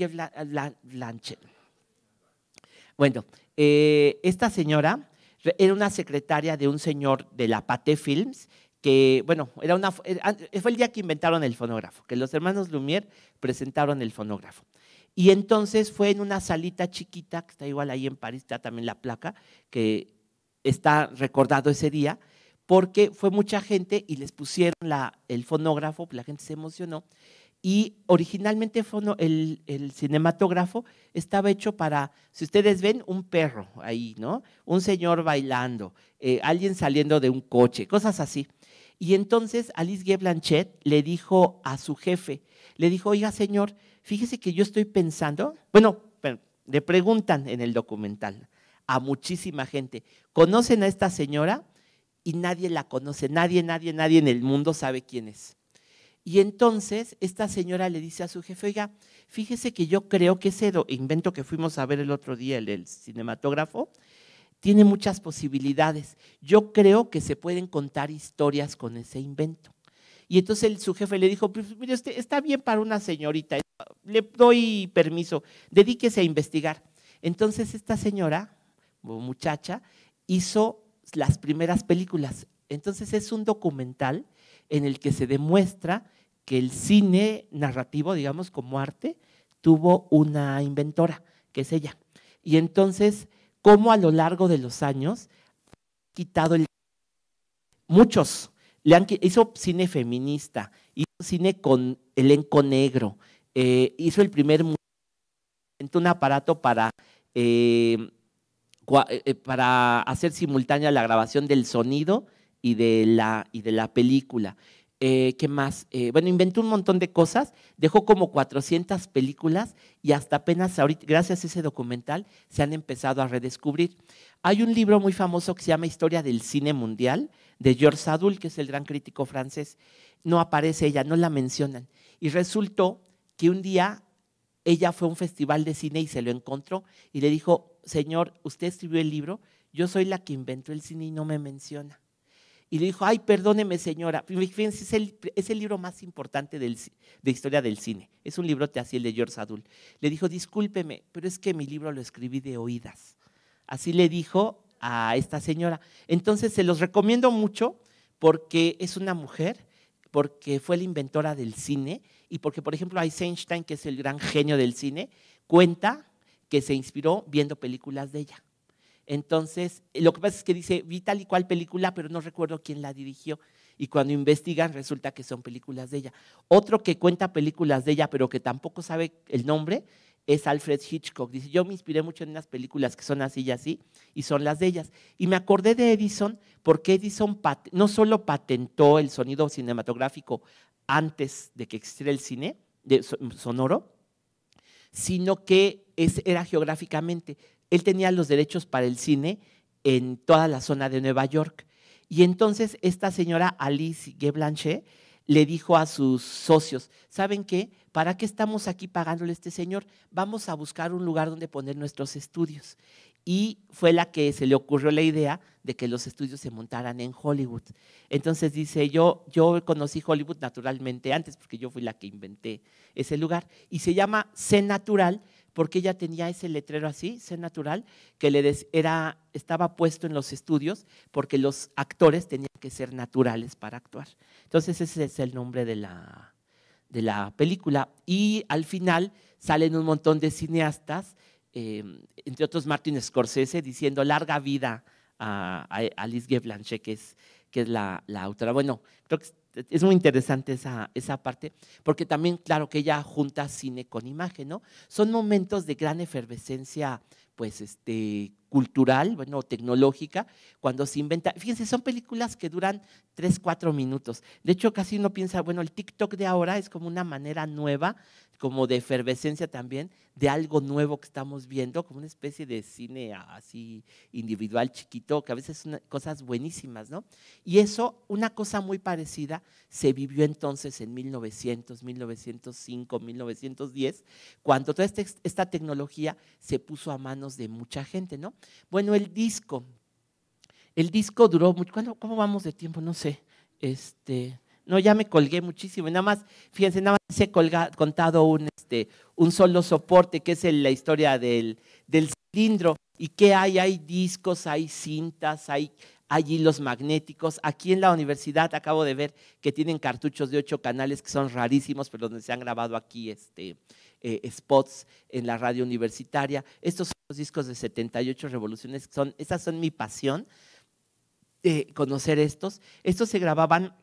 bueno, eh, esta señora era una secretaria de un señor de la Pate Films, que, bueno, era una, eh, fue el día que inventaron el fonógrafo, que los hermanos Lumière presentaron el fonógrafo. Y entonces fue en una salita chiquita, que está igual ahí en París, está también la placa, que está recordado ese día, porque fue mucha gente y les pusieron la, el fonógrafo, la gente se emocionó. Y originalmente el, cinematógrafo estaba hecho para, si ustedes ven, un perro ahí, ¿no? Un señor bailando, eh, alguien saliendo de un coche, cosas así. Y entonces Alice Guy Blanchet le dijo a su jefe, le dijo, oiga señor, fíjese que yo estoy pensando, bueno, le preguntan en el documental a muchísima gente, ¿conocen a esta señora? Y nadie la conoce, nadie, nadie, nadie en el mundo sabe quién es. Y entonces esta señora le dice a su jefe, oiga, fíjese que yo creo que ese invento que fuimos a ver el otro día, el, cinematógrafo, tiene muchas posibilidades. Yo creo que se pueden contar historias con ese invento. Y entonces el, su jefe le dijo, pues, mire, está bien para una señorita, le doy permiso, dedíquese a investigar. Entonces esta señora, muchacha, hizo las primeras películas. Entonces es un documental en el que se demuestra que el cine narrativo, digamos, como arte, tuvo una inventora, que es ella. Y entonces, cómo a lo largo de los años, quitado el... Muchos, le hizo cine feminista, hizo cine con elenco negro, eh, hizo el primer... un aparato para... Eh, eh, para hacer simultánea la grabación del sonido y de la, y de la película. Eh, ¿Qué más? Eh, bueno, inventó un montón de cosas, dejó como 400 películas y hasta apenas ahorita, gracias a ese documental, se han empezado a redescubrir. Hay un libro muy famoso que se llama Historia del Cine Mundial, de Georges Sadoul, que es el gran crítico francés. No aparece ella, no la mencionan. Y resultó que un día ella fue a un festival de cine y se lo encontró y le dijo, señor, usted escribió el libro, yo soy la que inventó el cine y no me menciona y le dijo, ay, perdóneme señora. es el, libro más importante del, de historia del cine. Es un librote así, el de George Sadul. Le dijo, discúlpeme, pero es que mi libro lo escribí de oídas. Así le dijo a esta señora. Entonces se los recomiendo mucho porque es una mujer, porque fue la inventora del cine y porque, por ejemplo, Eisenstein, que es el gran genio del cine, cuenta que se inspiró viendo películas de ella. Entonces, eh, lo que pasa es que dice, vi tal y cual película, pero no recuerdo quién la dirigió. Y cuando investigan, resulta que son películas de ella. Otro que cuenta películas de ella, pero que tampoco sabe el nombre, es Alfred Hitchcock. Dice, yo me inspiré mucho en unas películas que son así y así, y son las de ellas. Y me acordé de Edison porque Edison no solo patentó el sonido cinematográfico antes de que existiera el cine de sonoro, sino que era geográficamente él tenía los derechos para el cine en toda la zona de Nueva York. Y entonces esta señora Alice Geblanche le dijo a sus socios, ¿saben qué? ¿Para qué estamos aquí pagándole a este señor? Vamos a buscar un lugar donde poner nuestros estudios. Y fue la que se le ocurrió la idea de que los estudios se montaran en Hollywood. Entonces dice, yo, yo conocí Hollywood naturalmente antes, porque yo fui la que inventé ese lugar. Y se llama C Natural, porque ella tenía ese letrero así, ser natural, que le era, estaba puesto en los estudios porque los actores tenían que ser naturales para actuar. Entonces ese es el nombre de la, de la película. Y al final salen un montón de cineastas, em, entre otros Martin Scorsese, diciendo larga vida a, Alice Guy que es, que es la, la autora. Bueno, creo que es muy interesante esa, esa parte, porque también, claro, que ella junta cine con imagen, ¿no? Son momentos de gran efervescencia, pues, este, cultural, bueno, tecnológica, cuando se inventa. Fíjense, son películas que duran 3, 4 minutos. De hecho, casi uno piensa, bueno, el TikTok de ahora es como una manera nueva, como de efervescencia también, de algo nuevo que estamos viendo, como una especie de cine así individual, chiquito, que a veces son cosas buenísimas, ¿no? Y eso, una cosa muy parecida, se vivió entonces en 1900, 1905, 1910, cuando toda este, esta tecnología se puso a manos de mucha gente, ¿no? Bueno, el disco. El disco duró mucho. ¿Cómo vamos de tiempo? No sé. Este, no, ya me colgué muchísimo. Nada más, fíjense, nada más he colga, contado un, este, un solo soporte, que es la historia del, del cilindro. ¿Y qué hay? Hay discos, hay cintas, hay, allí hilos magnéticos. Aquí en la universidad acabo de ver que tienen cartuchos de ocho canales que son rarísimos, pero donde se han grabado aquí este, eh, spots en la radio universitaria. Estos los discos de 78 revoluciones, son, esas son mi pasión, eh, conocer estos. Estos se grababan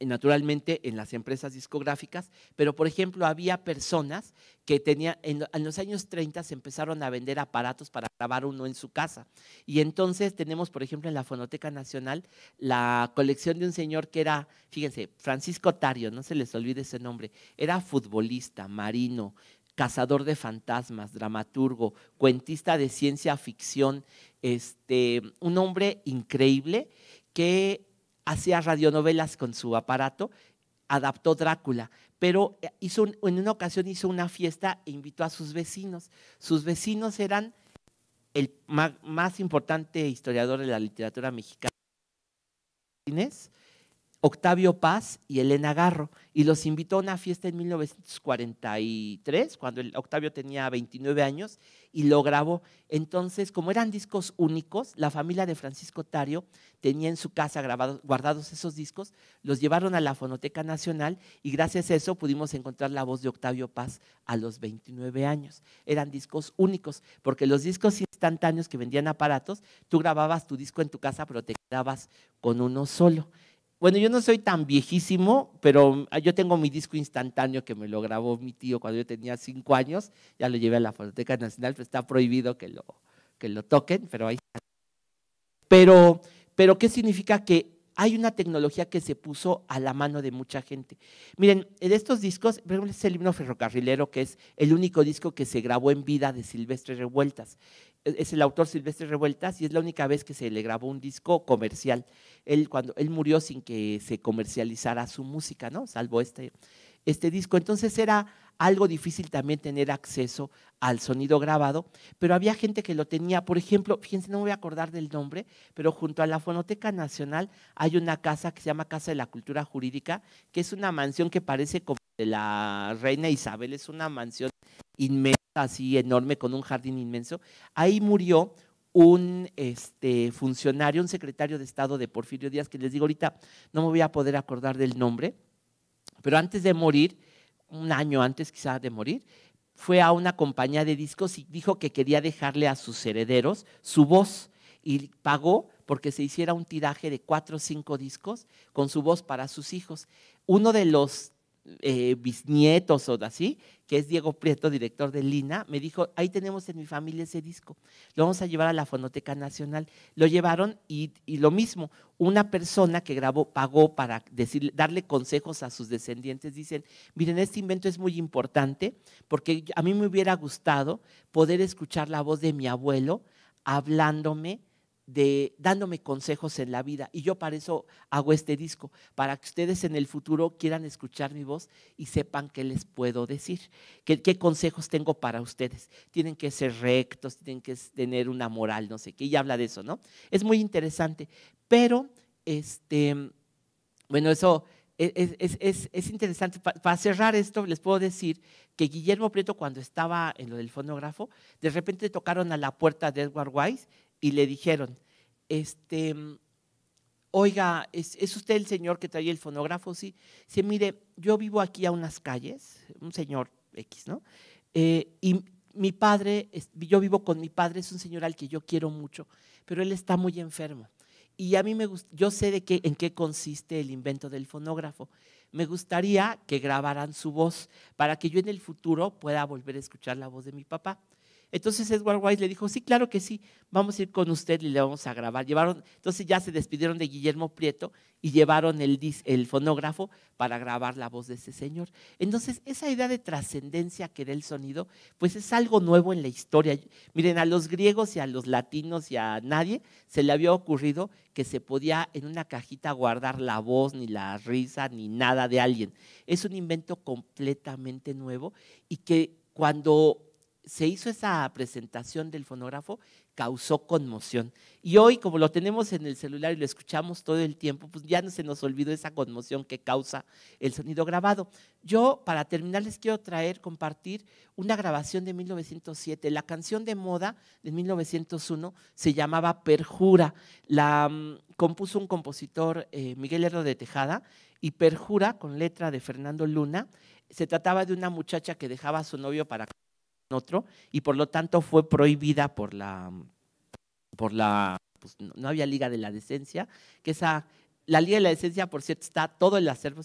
naturalmente en las empresas discográficas, pero por ejemplo había personas que tenían, en, los años 30 se empezaron a vender aparatos para grabar uno en su casa. Y entonces tenemos, por ejemplo, en la Fonoteca Nacional la colección de un señor que era, fíjense, Francisco Tario, no se les olvide ese nombre, era futbolista, marino, cazador de fantasmas, dramaturgo, cuentista de ciencia ficción, este, un hombre increíble que hacía radionovelas con su aparato, adaptó Drácula, pero eh, hizo en una ocasión hizo una fiesta e invitó a sus vecinos. Sus vecinos eran el más, importante historiador de la literatura mexicana, Octavio Paz y Elena Garro, y los invitó a una fiesta en 1943, cuando Octavio tenía 29 años, y lo grabó. Entonces, como eran discos únicos, la familia de Francisco Tario tenía en su casa grabados, guardados esos discos, los llevaron a la Fonoteca Nacional y gracias a eso pudimos encontrar la voz de Octavio Paz a los 29 años. Eran discos únicos, porque los discos instantáneos que vendían aparatos, tú grababas tu disco en tu casa, pero te quedabas con uno solo. Bueno, yo no soy tan viejísimo, pero ah, yo tengo mi disco instantáneo que me lo grabó mi tío cuando yo tenía cinco años. Ya lo llevé a la Fototeca Nacional, pero pues está prohibido que lo, que lo toquen, pero ahí Pero, pero, ¿qué significa? Que hay una tecnología que se puso a la mano de mucha gente. Miren, en estos discos, por es el himno ferrocarrilero, que es el único disco que se grabó en vida de Silvestre Revueltas. E-, es el autor Silvestre Revueltas y es la única vez que se le grabó un disco comercial. Él, cuando, él murió sin que se comercializara su música, ¿no? Salvo este, este disco. Entonces era algo difícil también tener acceso al sonido grabado, pero había gente que lo tenía. Por ejemplo, fíjense, no me voy a acordar del nombre, pero junto a la Fonoteca Nacional hay una casa que se llama Casa de la Cultura Jurídica, que es una mansión que parece como de la reina Isabel, es una mansión inmensa así enorme con un jardín inmenso, ahí murió un este, funcionario, un secretario de Estado de Porfirio Díaz, que les digo ahorita, no me voy a poder acordar del nombre, pero antes de morir, un año antes quizá de morir, fue a una compañía de discos y dijo que quería dejarle a sus herederos su voz y pagó porque se hiciera un tiraje de cuatro o cinco discos con su voz para sus hijos. Uno de los eh, bisnietos o así, que es Diego Prieto, director de Lina, me dijo, ahí tenemos en mi familia ese disco, lo vamos a llevar a la Fonoteca Nacional. Lo llevaron y, lo mismo, una persona que grabó, pagó para darle consejos a sus descendientes, dicen, miren, este invento es muy importante porque a mí me hubiera gustado poder escuchar la voz de mi abuelo hablándome de dándome consejos en la vida. Y yo para eso hago este disco, para que ustedes en el futuro quieran escuchar mi voz y sepan qué les puedo decir, qué, qué consejos tengo para ustedes. Tienen que ser rectos, tienen que tener una moral, no sé qué, y habla de eso, ¿no? Es muy interesante, pero, este, bueno, eso es, e, es, es, es interesante. Para, cerrar esto, les puedo decir que Guillermo Prieto, cuando estaba en lo del fonógrafo, de repente tocaron a la puerta de Edward Wise y le dijeron, este, oiga, ¿es, usted el señor que traía el fonógrafo? Sí, Se mire, yo vivo aquí a unas calles, un señor X, ¿no? Eh, y mi padre, yo vivo con mi padre, es un señor al que yo quiero mucho, pero él está muy enfermo. Y a mí me yo sé de qué, en qué consiste el invento del fonógrafo. Me gustaría que grabaran su voz para que yo en el futuro pueda volver a escuchar la voz de mi papá. Entonces Edward Wise le dijo, sí, claro que sí, vamos a ir con usted y le vamos a grabar. Llevaron, entonces ya se despidieron de Guillermo Prieto y llevaron el, el fonógrafo para grabar la voz de ese señor. Entonces esa idea de trascendencia que da el sonido, pues es algo nuevo en la historia. Miren, a los griegos y a los latinos y a nadie se le había ocurrido que se podía en una cajita guardar la voz, ni la risa, ni nada de alguien. Es un invento completamente nuevo y que cuando se hizo esa presentación del fonógrafo, causó conmoción. Y hoy, como lo tenemos en el celular y lo escuchamos todo el tiempo, pues ya no se nos olvidó esa conmoción que causa el sonido grabado. Yo, para terminar, les quiero traer, compartir una grabación de 1907. La canción de moda de 1901 se llamaba Perjura. La mm, compuso un compositor, eh, Miguel Herro de Tejada, y Perjura, con letra de Fernando Luna, se trataba de una muchacha que dejaba a su novio para otro y por lo tanto fue prohibida por la, por la pues, no había Liga de la Decencia, que esa, la Liga de la Decencia, por cierto, está todo el acervo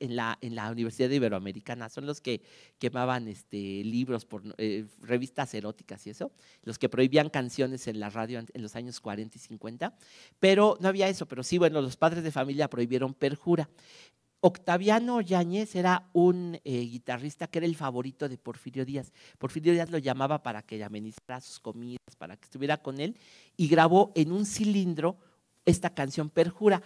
en la, en la Universidad Iberoamericana, son los que quemaban este, libros, por, eh, revistas eróticas y eso, los que prohibían canciones en la radio en los años 40 y 50, pero no había eso, pero sí, bueno, los padres de familia prohibieron perjura. Octaviano Yáñez era un eh, guitarrista que era el favorito de Porfirio Díaz. Porfirio Díaz lo llamaba para que amenizara sus comidas, para que estuviera con él, y grabó en un cilindro esta canción Perjura.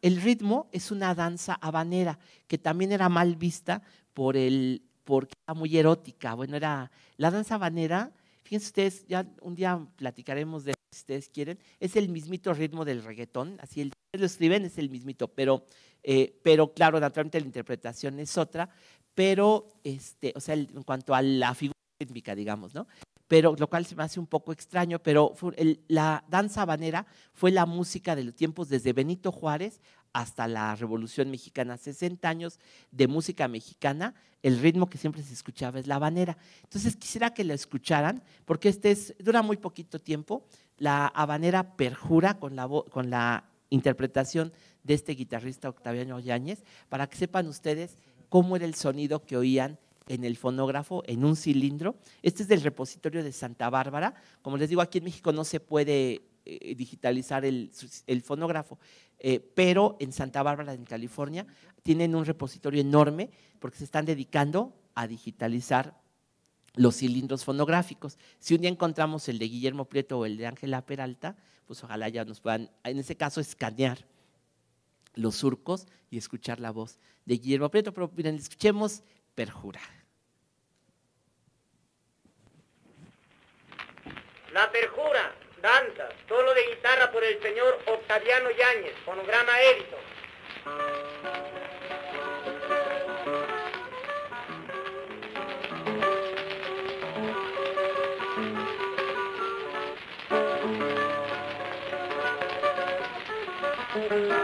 el ritmo es una danza habanera, que también era mal vista por el, porque era muy erótica. Bueno, era la danza habanera, fíjense ustedes, ya un día platicaremos de si ustedes quieren, es el mismito ritmo del reggaetón, así el, lo escriben es el mismito, pero, eh, pero claro, naturalmente la interpretación es otra, pero este, o sea, en cuanto a la figura rítmica, digamos, ¿no? Pero lo cual se me hace un poco extraño, pero la danza habanera fue la música de los tiempos desde Benito Juárez hasta la Revolución Mexicana, 60 años de música mexicana, el ritmo que siempre se escuchaba es la habanera. Entonces quisiera que la escucharan, porque este es, dura muy poquito tiempo, la habanera perjura con la, interpretación de este guitarrista Octaviano Yáñez, para que sepan ustedes cómo era el sonido que oían en el fonógrafo, en un cilindro. Este es del repositorio de Santa Bárbara. Como les digo, aquí en México no se puede eh, digitalizar el, fonógrafo, eh, pero en Santa Bárbara, en California, tienen un repositorio enorme porque se están dedicando a digitalizar los cilindros fonográficos. Si un día encontramos el de Guillermo Prieto o el de Ángela Peralta, pues ojalá ya nos puedan, en ese caso, escanear los surcos y escuchar la voz de Guillermo Prieto. Pero miren, escuchemos Perjura. La Perjura, danza, solo de guitarra por el señor Octaviano Yáñez, fonograma edito. Thank you.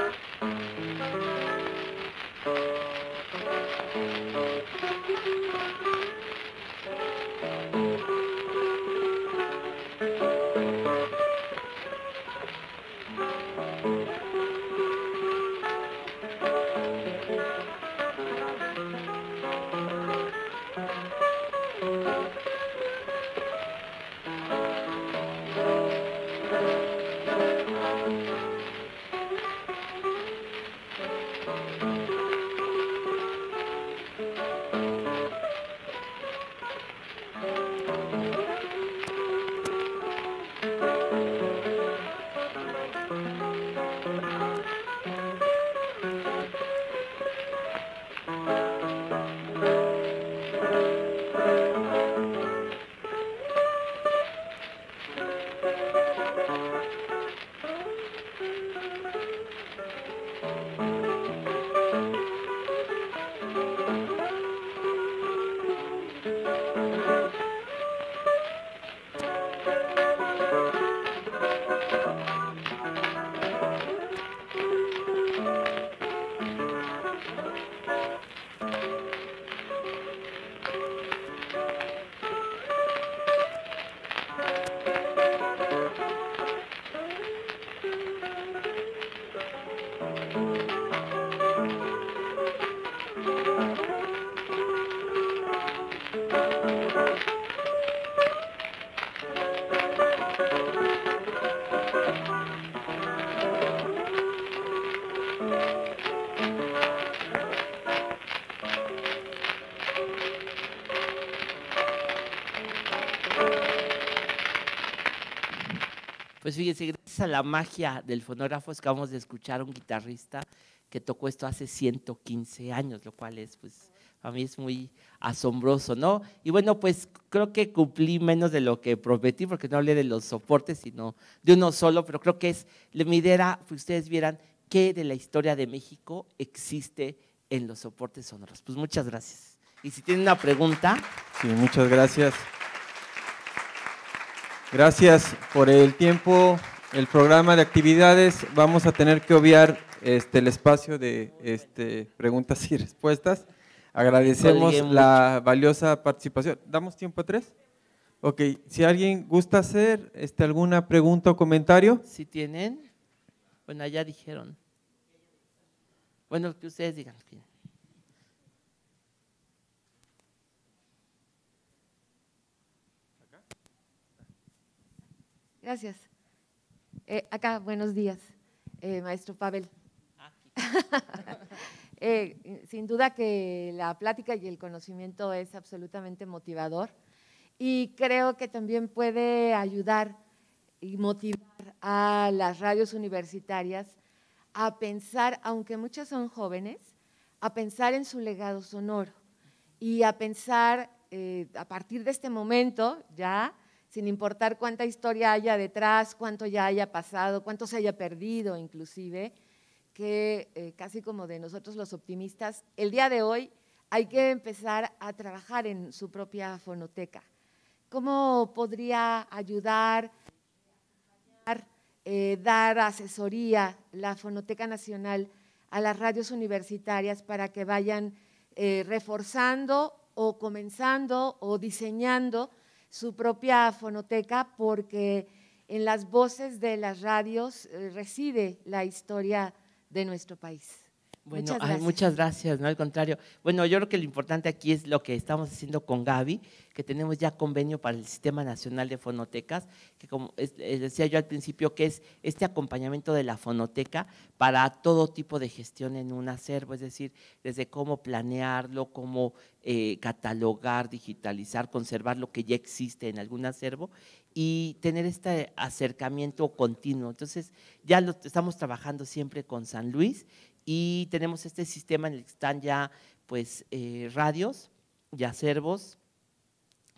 Pues fíjense, gracias a la magia del fonógrafo acabamos de escuchar a un guitarrista que tocó esto hace 115 años, lo cual es, pues, a mí es muy asombroso, ¿no? Y bueno, pues creo que cumplí menos de lo que prometí, porque no hablé de los soportes, sino de uno solo, pero creo que es, mi idea era que ustedes vieran qué de la historia de México existe en los soportes sonoros. Pues muchas gracias. Y si tienen una pregunta. Sí, muchas gracias. Gracias por el tiempo. El programa de actividades vamos a tener que obviar este, el espacio de este, preguntas y respuestas. Agradecemos la valiosa participación. ¿Damos tiempo a tres? Ok, si alguien gusta hacer este, alguna pregunta o comentario. Si tienen, bueno, ya dijeron. Bueno, que ustedes digan. Gracias. Eh, acá, buenos días, eh, maestro Pavel. Eh, sin duda que la plática y el conocimiento es absolutamente motivador y creo que también puede ayudar y motivar a las radios universitarias a pensar, aunque muchas son jóvenes, a pensar en su legado sonoro y a pensar a partir de este momento ya sin importar cuánta historia haya detrás, cuánto ya haya pasado, cuánto se haya perdido inclusive, que eh, casi como de nosotros los optimistas, el día de hoy hay que empezar a trabajar en su propia fonoteca. ¿Cómo podría ayudar, eh, dar asesoría la Fonoteca Nacional a las radios universitarias para que vayan eh, reforzando o comenzando o diseñando su propia fonoteca porque en las voces de las radios eh, reside la historia de nuestro país. Bueno, muchas gracias. no al contrario. Bueno, yo creo que lo importante aquí es lo que estamos haciendo con Gaby, que tenemos ya convenio para el Sistema Nacional de Fonotecas, que como eh, decía yo al principio, que es este acompañamiento de la fonoteca para todo tipo de gestión en un acervo, es decir, desde cómo planearlo, cómo eh, catalogar, digitalizar, conservar lo que ya existe en algún acervo y tener este acercamiento continuo. Entonces, ya lo estamos trabajando siempre con San Luis y tenemos este sistema en el que están ya pues eh, radios y acervos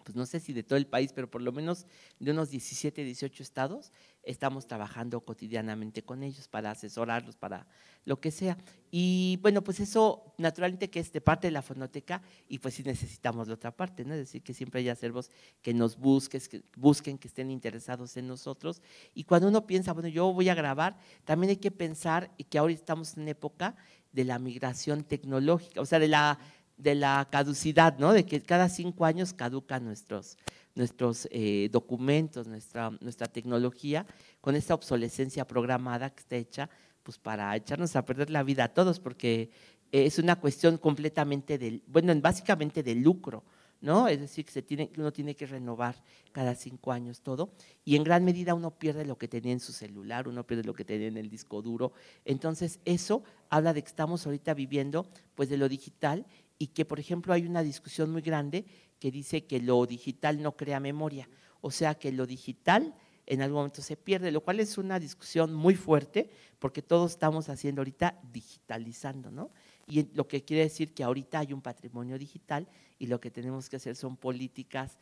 pues no sé si de todo el país, pero por lo menos de unos 17, 18 estados, estamos trabajando cotidianamente con ellos para asesorarlos, para lo que sea. Y bueno, pues eso naturalmente que es de parte de la fonoteca y pues sí necesitamos la otra parte, ¿no? Es decir, que siempre hay acervos que nos que busquen, que estén interesados en nosotros. Y cuando uno piensa, bueno, yo voy a grabar, también hay que pensar que ahora estamos en época de la migración tecnológica, o sea, de la de la caducidad, ¿no? de que cada cinco años caducan nuestros, nuestros eh, documentos, nuestra, nuestra tecnología, con esta obsolescencia programada que está hecha pues, para echarnos a perder la vida a todos, porque es una cuestión completamente del, bueno, básicamente de lucro, ¿no? Es decir, que se tiene, uno tiene que renovar cada cinco años todo, y en gran medida uno pierde lo que tenía en su celular, uno pierde lo que tenía en el disco duro. Entonces, eso habla de que estamos ahorita viviendo pues de lo digital y que, por ejemplo, hay una discusión muy grande que dice que lo digital no crea memoria, o sea que lo digital en algún momento se pierde, lo cual es una discusión muy fuerte porque todos estamos haciendo ahorita digitalizando, ¿no? Y lo que quiere decir que ahorita hay un patrimonio digital y lo que tenemos que hacer son políticas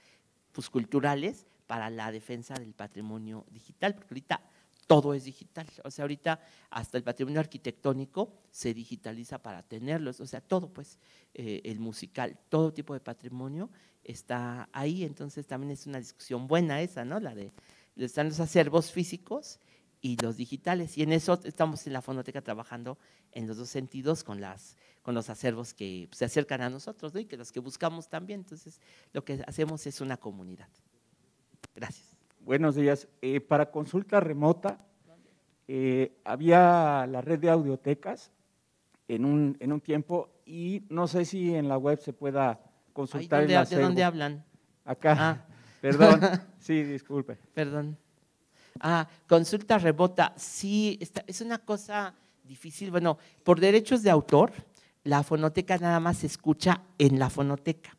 pues, culturales para la defensa del patrimonio digital, porque ahorita todo es digital. O sea, ahorita hasta el patrimonio arquitectónico se digitaliza para tenerlos. O sea, todo, pues, eh, el musical, todo tipo de patrimonio está ahí. Entonces, también es una discusión buena esa, ¿no? La de están los acervos físicos y los digitales. Y en eso estamos en la fonoteca trabajando en los dos sentidos con, las, con los acervos que se acercan a nosotros ¿no? y que los que buscamos también. Entonces, lo que hacemos es una comunidad. Gracias. Buenos días. Eh, para consulta remota, eh, había la red de audiotecas en un, en un tiempo y no sé si en la web se pueda consultar. ¿De dónde hablan? Acá. Ah. Perdón. sí, disculpe. Perdón. Ah, consulta remota. Sí, es una cosa difícil. Bueno, por derechos de autor, la fonoteca nada más se escucha en la fonoteca.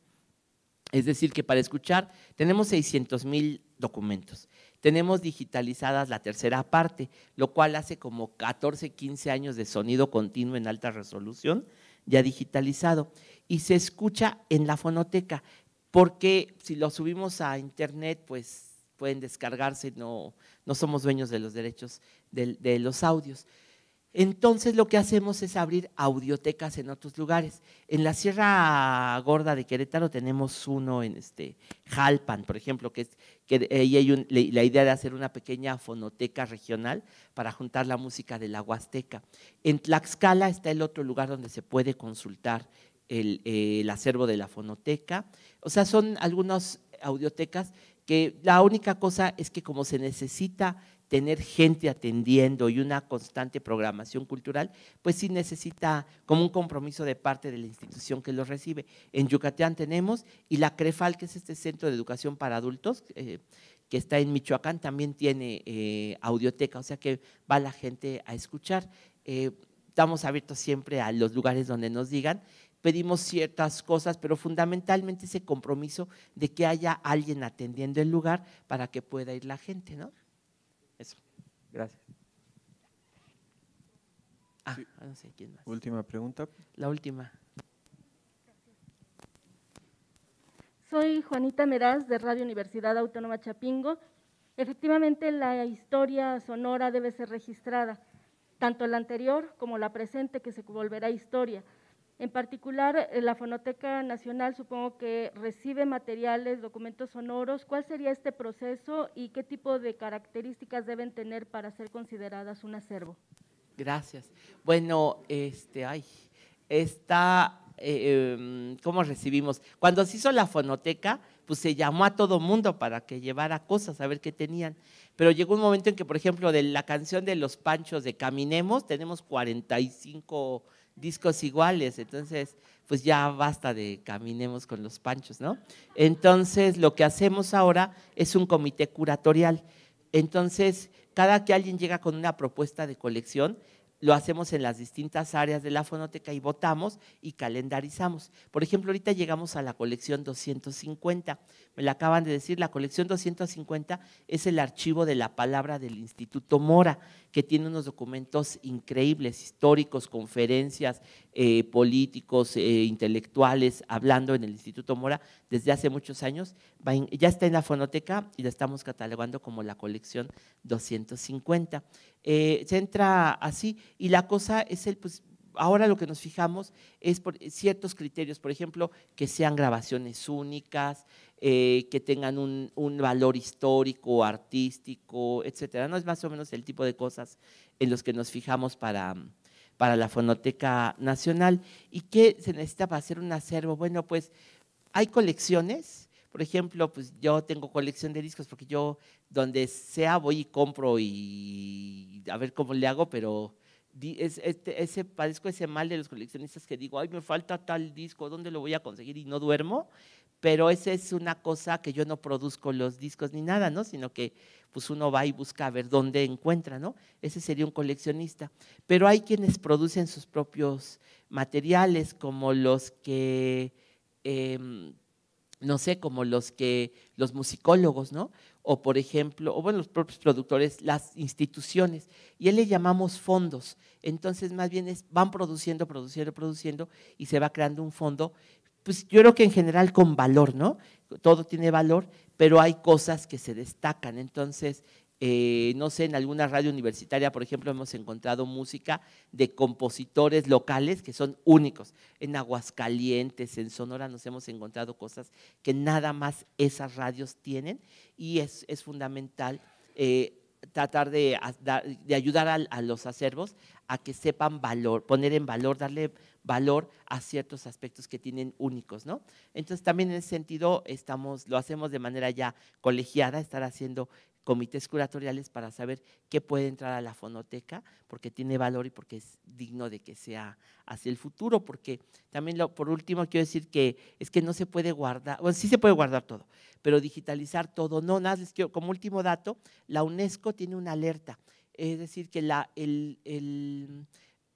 Es decir, que para escuchar tenemos 600 mil documentos. Tenemos digitalizadas la tercera parte, lo cual hace como 14, 15 años de sonido continuo en alta resolución, ya digitalizado, y se escucha en la fonoteca, porque si lo subimos a internet, pues pueden descargarse, no, somos dueños de los derechos de los audios. Entonces lo que hacemos es abrir audiotecas en otros lugares. En la Sierra Gorda de Querétaro tenemos uno en este Jalpan, por ejemplo, que, es, que ahí hay la idea de hacer una pequeña fonoteca regional para juntar la música de la Huasteca. En Tlaxcala está el otro lugar donde se puede consultar el acervo de la fonoteca. O sea, son algunas audiotecas que la única cosa es que como se necesita tener gente atendiendo y una constante programación cultural, pues sí necesita como un compromiso de parte de la institución que lo recibe. En Yucatán tenemos y la CREFAL, que es este centro de educación para adultos, eh, que está en Michoacán, también tiene eh, audioteca, o sea que va la gente a escuchar. Eh, estamos abiertos siempre a los lugares donde nos digan pedimos ciertas cosas, pero fundamentalmente ese compromiso de que haya alguien atendiendo el lugar para que pueda ir la gente, ¿no? Eso. Gracias. Ah, ah, no sé quién más. Última pregunta. La última. Soy Juanita Meraz de Radio Universidad Autónoma Chapingo. Efectivamente, la historia sonora debe ser registrada, tanto la anterior como la presente que se volverá historia. En particular, eh, la Fonoteca Nacional supongo que recibe materiales, documentos sonoros. ¿Cuál sería este proceso y qué tipo de características deben tener para ser consideradas un acervo? Gracias. Bueno, este, ay, está, eh, em, ¿cómo recibimos? Cuando se hizo la fonoteca, pues se llamó a todo mundo para que llevara cosas, a ver qué tenían. Pero llegó un momento en que, por ejemplo, de la canción de Los Panchos de Caminemos, tenemos 45 discos iguales, entonces pues ya basta de caminemos con los panchos, ¿no? Entonces lo que hacemos ahora es un comité curatorial. Entonces, cada que alguien llega con una propuesta de colección, lo hacemos en las distintas áreas de la fonoteca y votamos y calendarizamos. Por ejemplo, ahorita llegamos a la colección 250. Me la acaban de decir, la colección 250 es el archivo de la palabra del Instituto Mora, que tiene unos documentos increíbles, históricos, conferencias, eh, políticos, eh, intelectuales, hablando en el Instituto Mora desde hace muchos años. ya está en la fonoteca y la estamos catalogando como la colección 250. Eh, se entra así y la cosa es el, pues, ahora lo que nos fijamos es por ciertos criterios, por ejemplo, que sean grabaciones únicas, eh, que tengan un, valor histórico, artístico, etcétera. No es más o menos el tipo de cosas en los que nos fijamos para, para la Fonoteca Nacional. ¿Y qué se necesita para hacer un acervo? Bueno, pues hay colecciones. Por ejemplo, pues yo tengo colección de discos porque yo donde sea voy y compro y a ver cómo le hago, pero este, ese, padezco ese mal de los coleccionistas que digo, ay, me falta tal disco, ¿dónde lo voy a conseguir? Y no duermo, pero esa es una cosa que yo no produzco los discos ni nada, ¿no? Sino que pues uno va y busca a ver dónde encuentra, ¿no? Ese sería un coleccionista. Pero hay quienes producen sus propios materiales, como los que, em, no sé, como los que, los musicólogos, ¿no? o por ejemplo, o bueno, los propios productores, las instituciones, y él le llamamos fondos. Entonces, más bien es, van produciendo, produciendo, produciendo, y se va creando un fondo, pues yo creo que en general con valor, ¿no? Todo tiene valor, pero hay cosas que se destacan. Entonces, eh, no sé, en alguna radio universitaria, por ejemplo, hemos encontrado música de compositores locales que son únicos. En Aguascalientes, en Sonora, nos hemos encontrado cosas que nada más esas radios tienen y es, fundamental eh, tratar de, ayudar a, los acervos a que sepan valor, poner en valor, darle valor a ciertos aspectos que tienen únicos, ¿no? Entonces también en ese sentido estamos, lo hacemos de manera ya colegiada, estar haciendo comités curatoriales para saber qué puede entrar a la fonoteca, porque tiene valor y porque es digno de que sea hacia el futuro, porque también por último quiero decir que es que no se puede guardar, o sí se puede guardar todo, pero digitalizar todo, no, nada, les quiero, como último dato, la UNESCO tiene una alerta, es decir, que la, el, el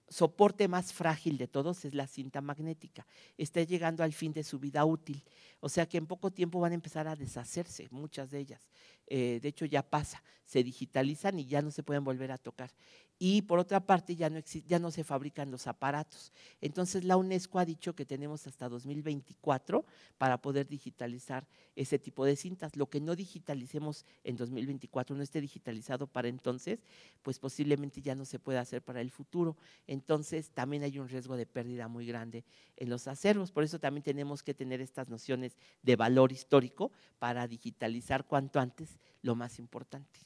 soporte más frágil de todos es la cinta magnética. Está llegando al fin de su vida útil. O sea que en poco tiempo van a empezar a deshacerse muchas de ellas. Eh, de hecho, ya pasa, se digitalizan y ya no se pueden volver a tocar. Y por otra parte, ya no, ya no se fabrican los aparatos. Entonces, la UNESCO ha dicho que tenemos hasta 2024 para poder digitalizar ese tipo de cintas. Lo que no digitalicemos en 2024, no esté digitalizado para entonces, pues posiblemente ya no se pueda hacer para el futuro. Entonces, también hay un riesgo de pérdida muy grande en los acervos. Por eso también tenemos que tener estas nociones de valor histórico para digitalizar cuanto antes lo más importante.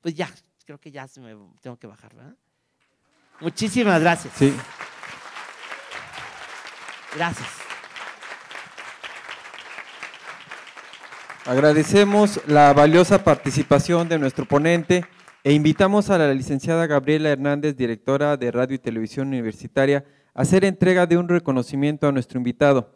Pues ya, creo que ya tengo que bajar, ¿verdad? Muchísimas gracias. Gracias. Agradecemos la valiosa participación de nuestro ponente e invitamos a la licenciada Gabriela Hernández, directora de Radio y Televisión Universitaria, a hacer entrega de un reconocimiento a nuestro invitado.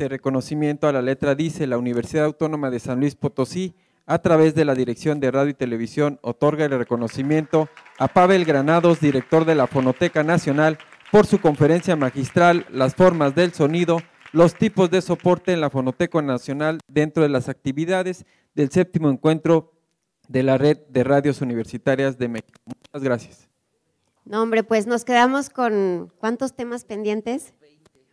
Este reconocimiento a la letra dice la Universidad Autónoma de San Luis Potosí, a través de la Dirección de Radio y Televisión, otorga el reconocimiento a Pavel Granados, director de la Fonoteca Nacional, por su conferencia magistral Las formas del sonido, los tipos de soporte en la Fonoteca Nacional dentro de las actividades del séptimo encuentro de la Red de Radios Universitarias de México. Muchas gracias. No, hombre, pues nos quedamos con cuántos temas pendientes.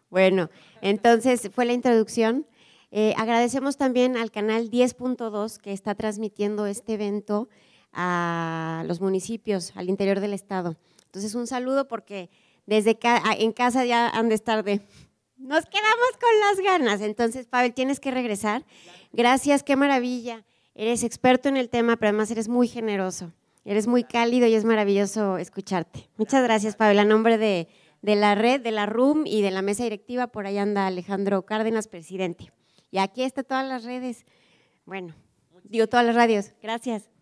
Bueno, entonces fue la introducción. Eh, agradecemos también al canal 10.2 que está transmitiendo este evento a los municipios, al interior del estado. Entonces un saludo porque desde en casa ya han tarde, Nos quedamos con las ganas. Entonces, Pavel, tienes que regresar. Gracias, qué maravilla. Eres experto en el tema, pero además eres muy generoso. Eres muy cálido y es maravilloso escucharte. Muchas gracias, Pavel, a nombre de de la red, de la RUM y de la mesa directiva. Por ahí anda Alejandro Cárdenas, presidente. Y aquí está todas las redes. Bueno, digo todas las radios. Gracias.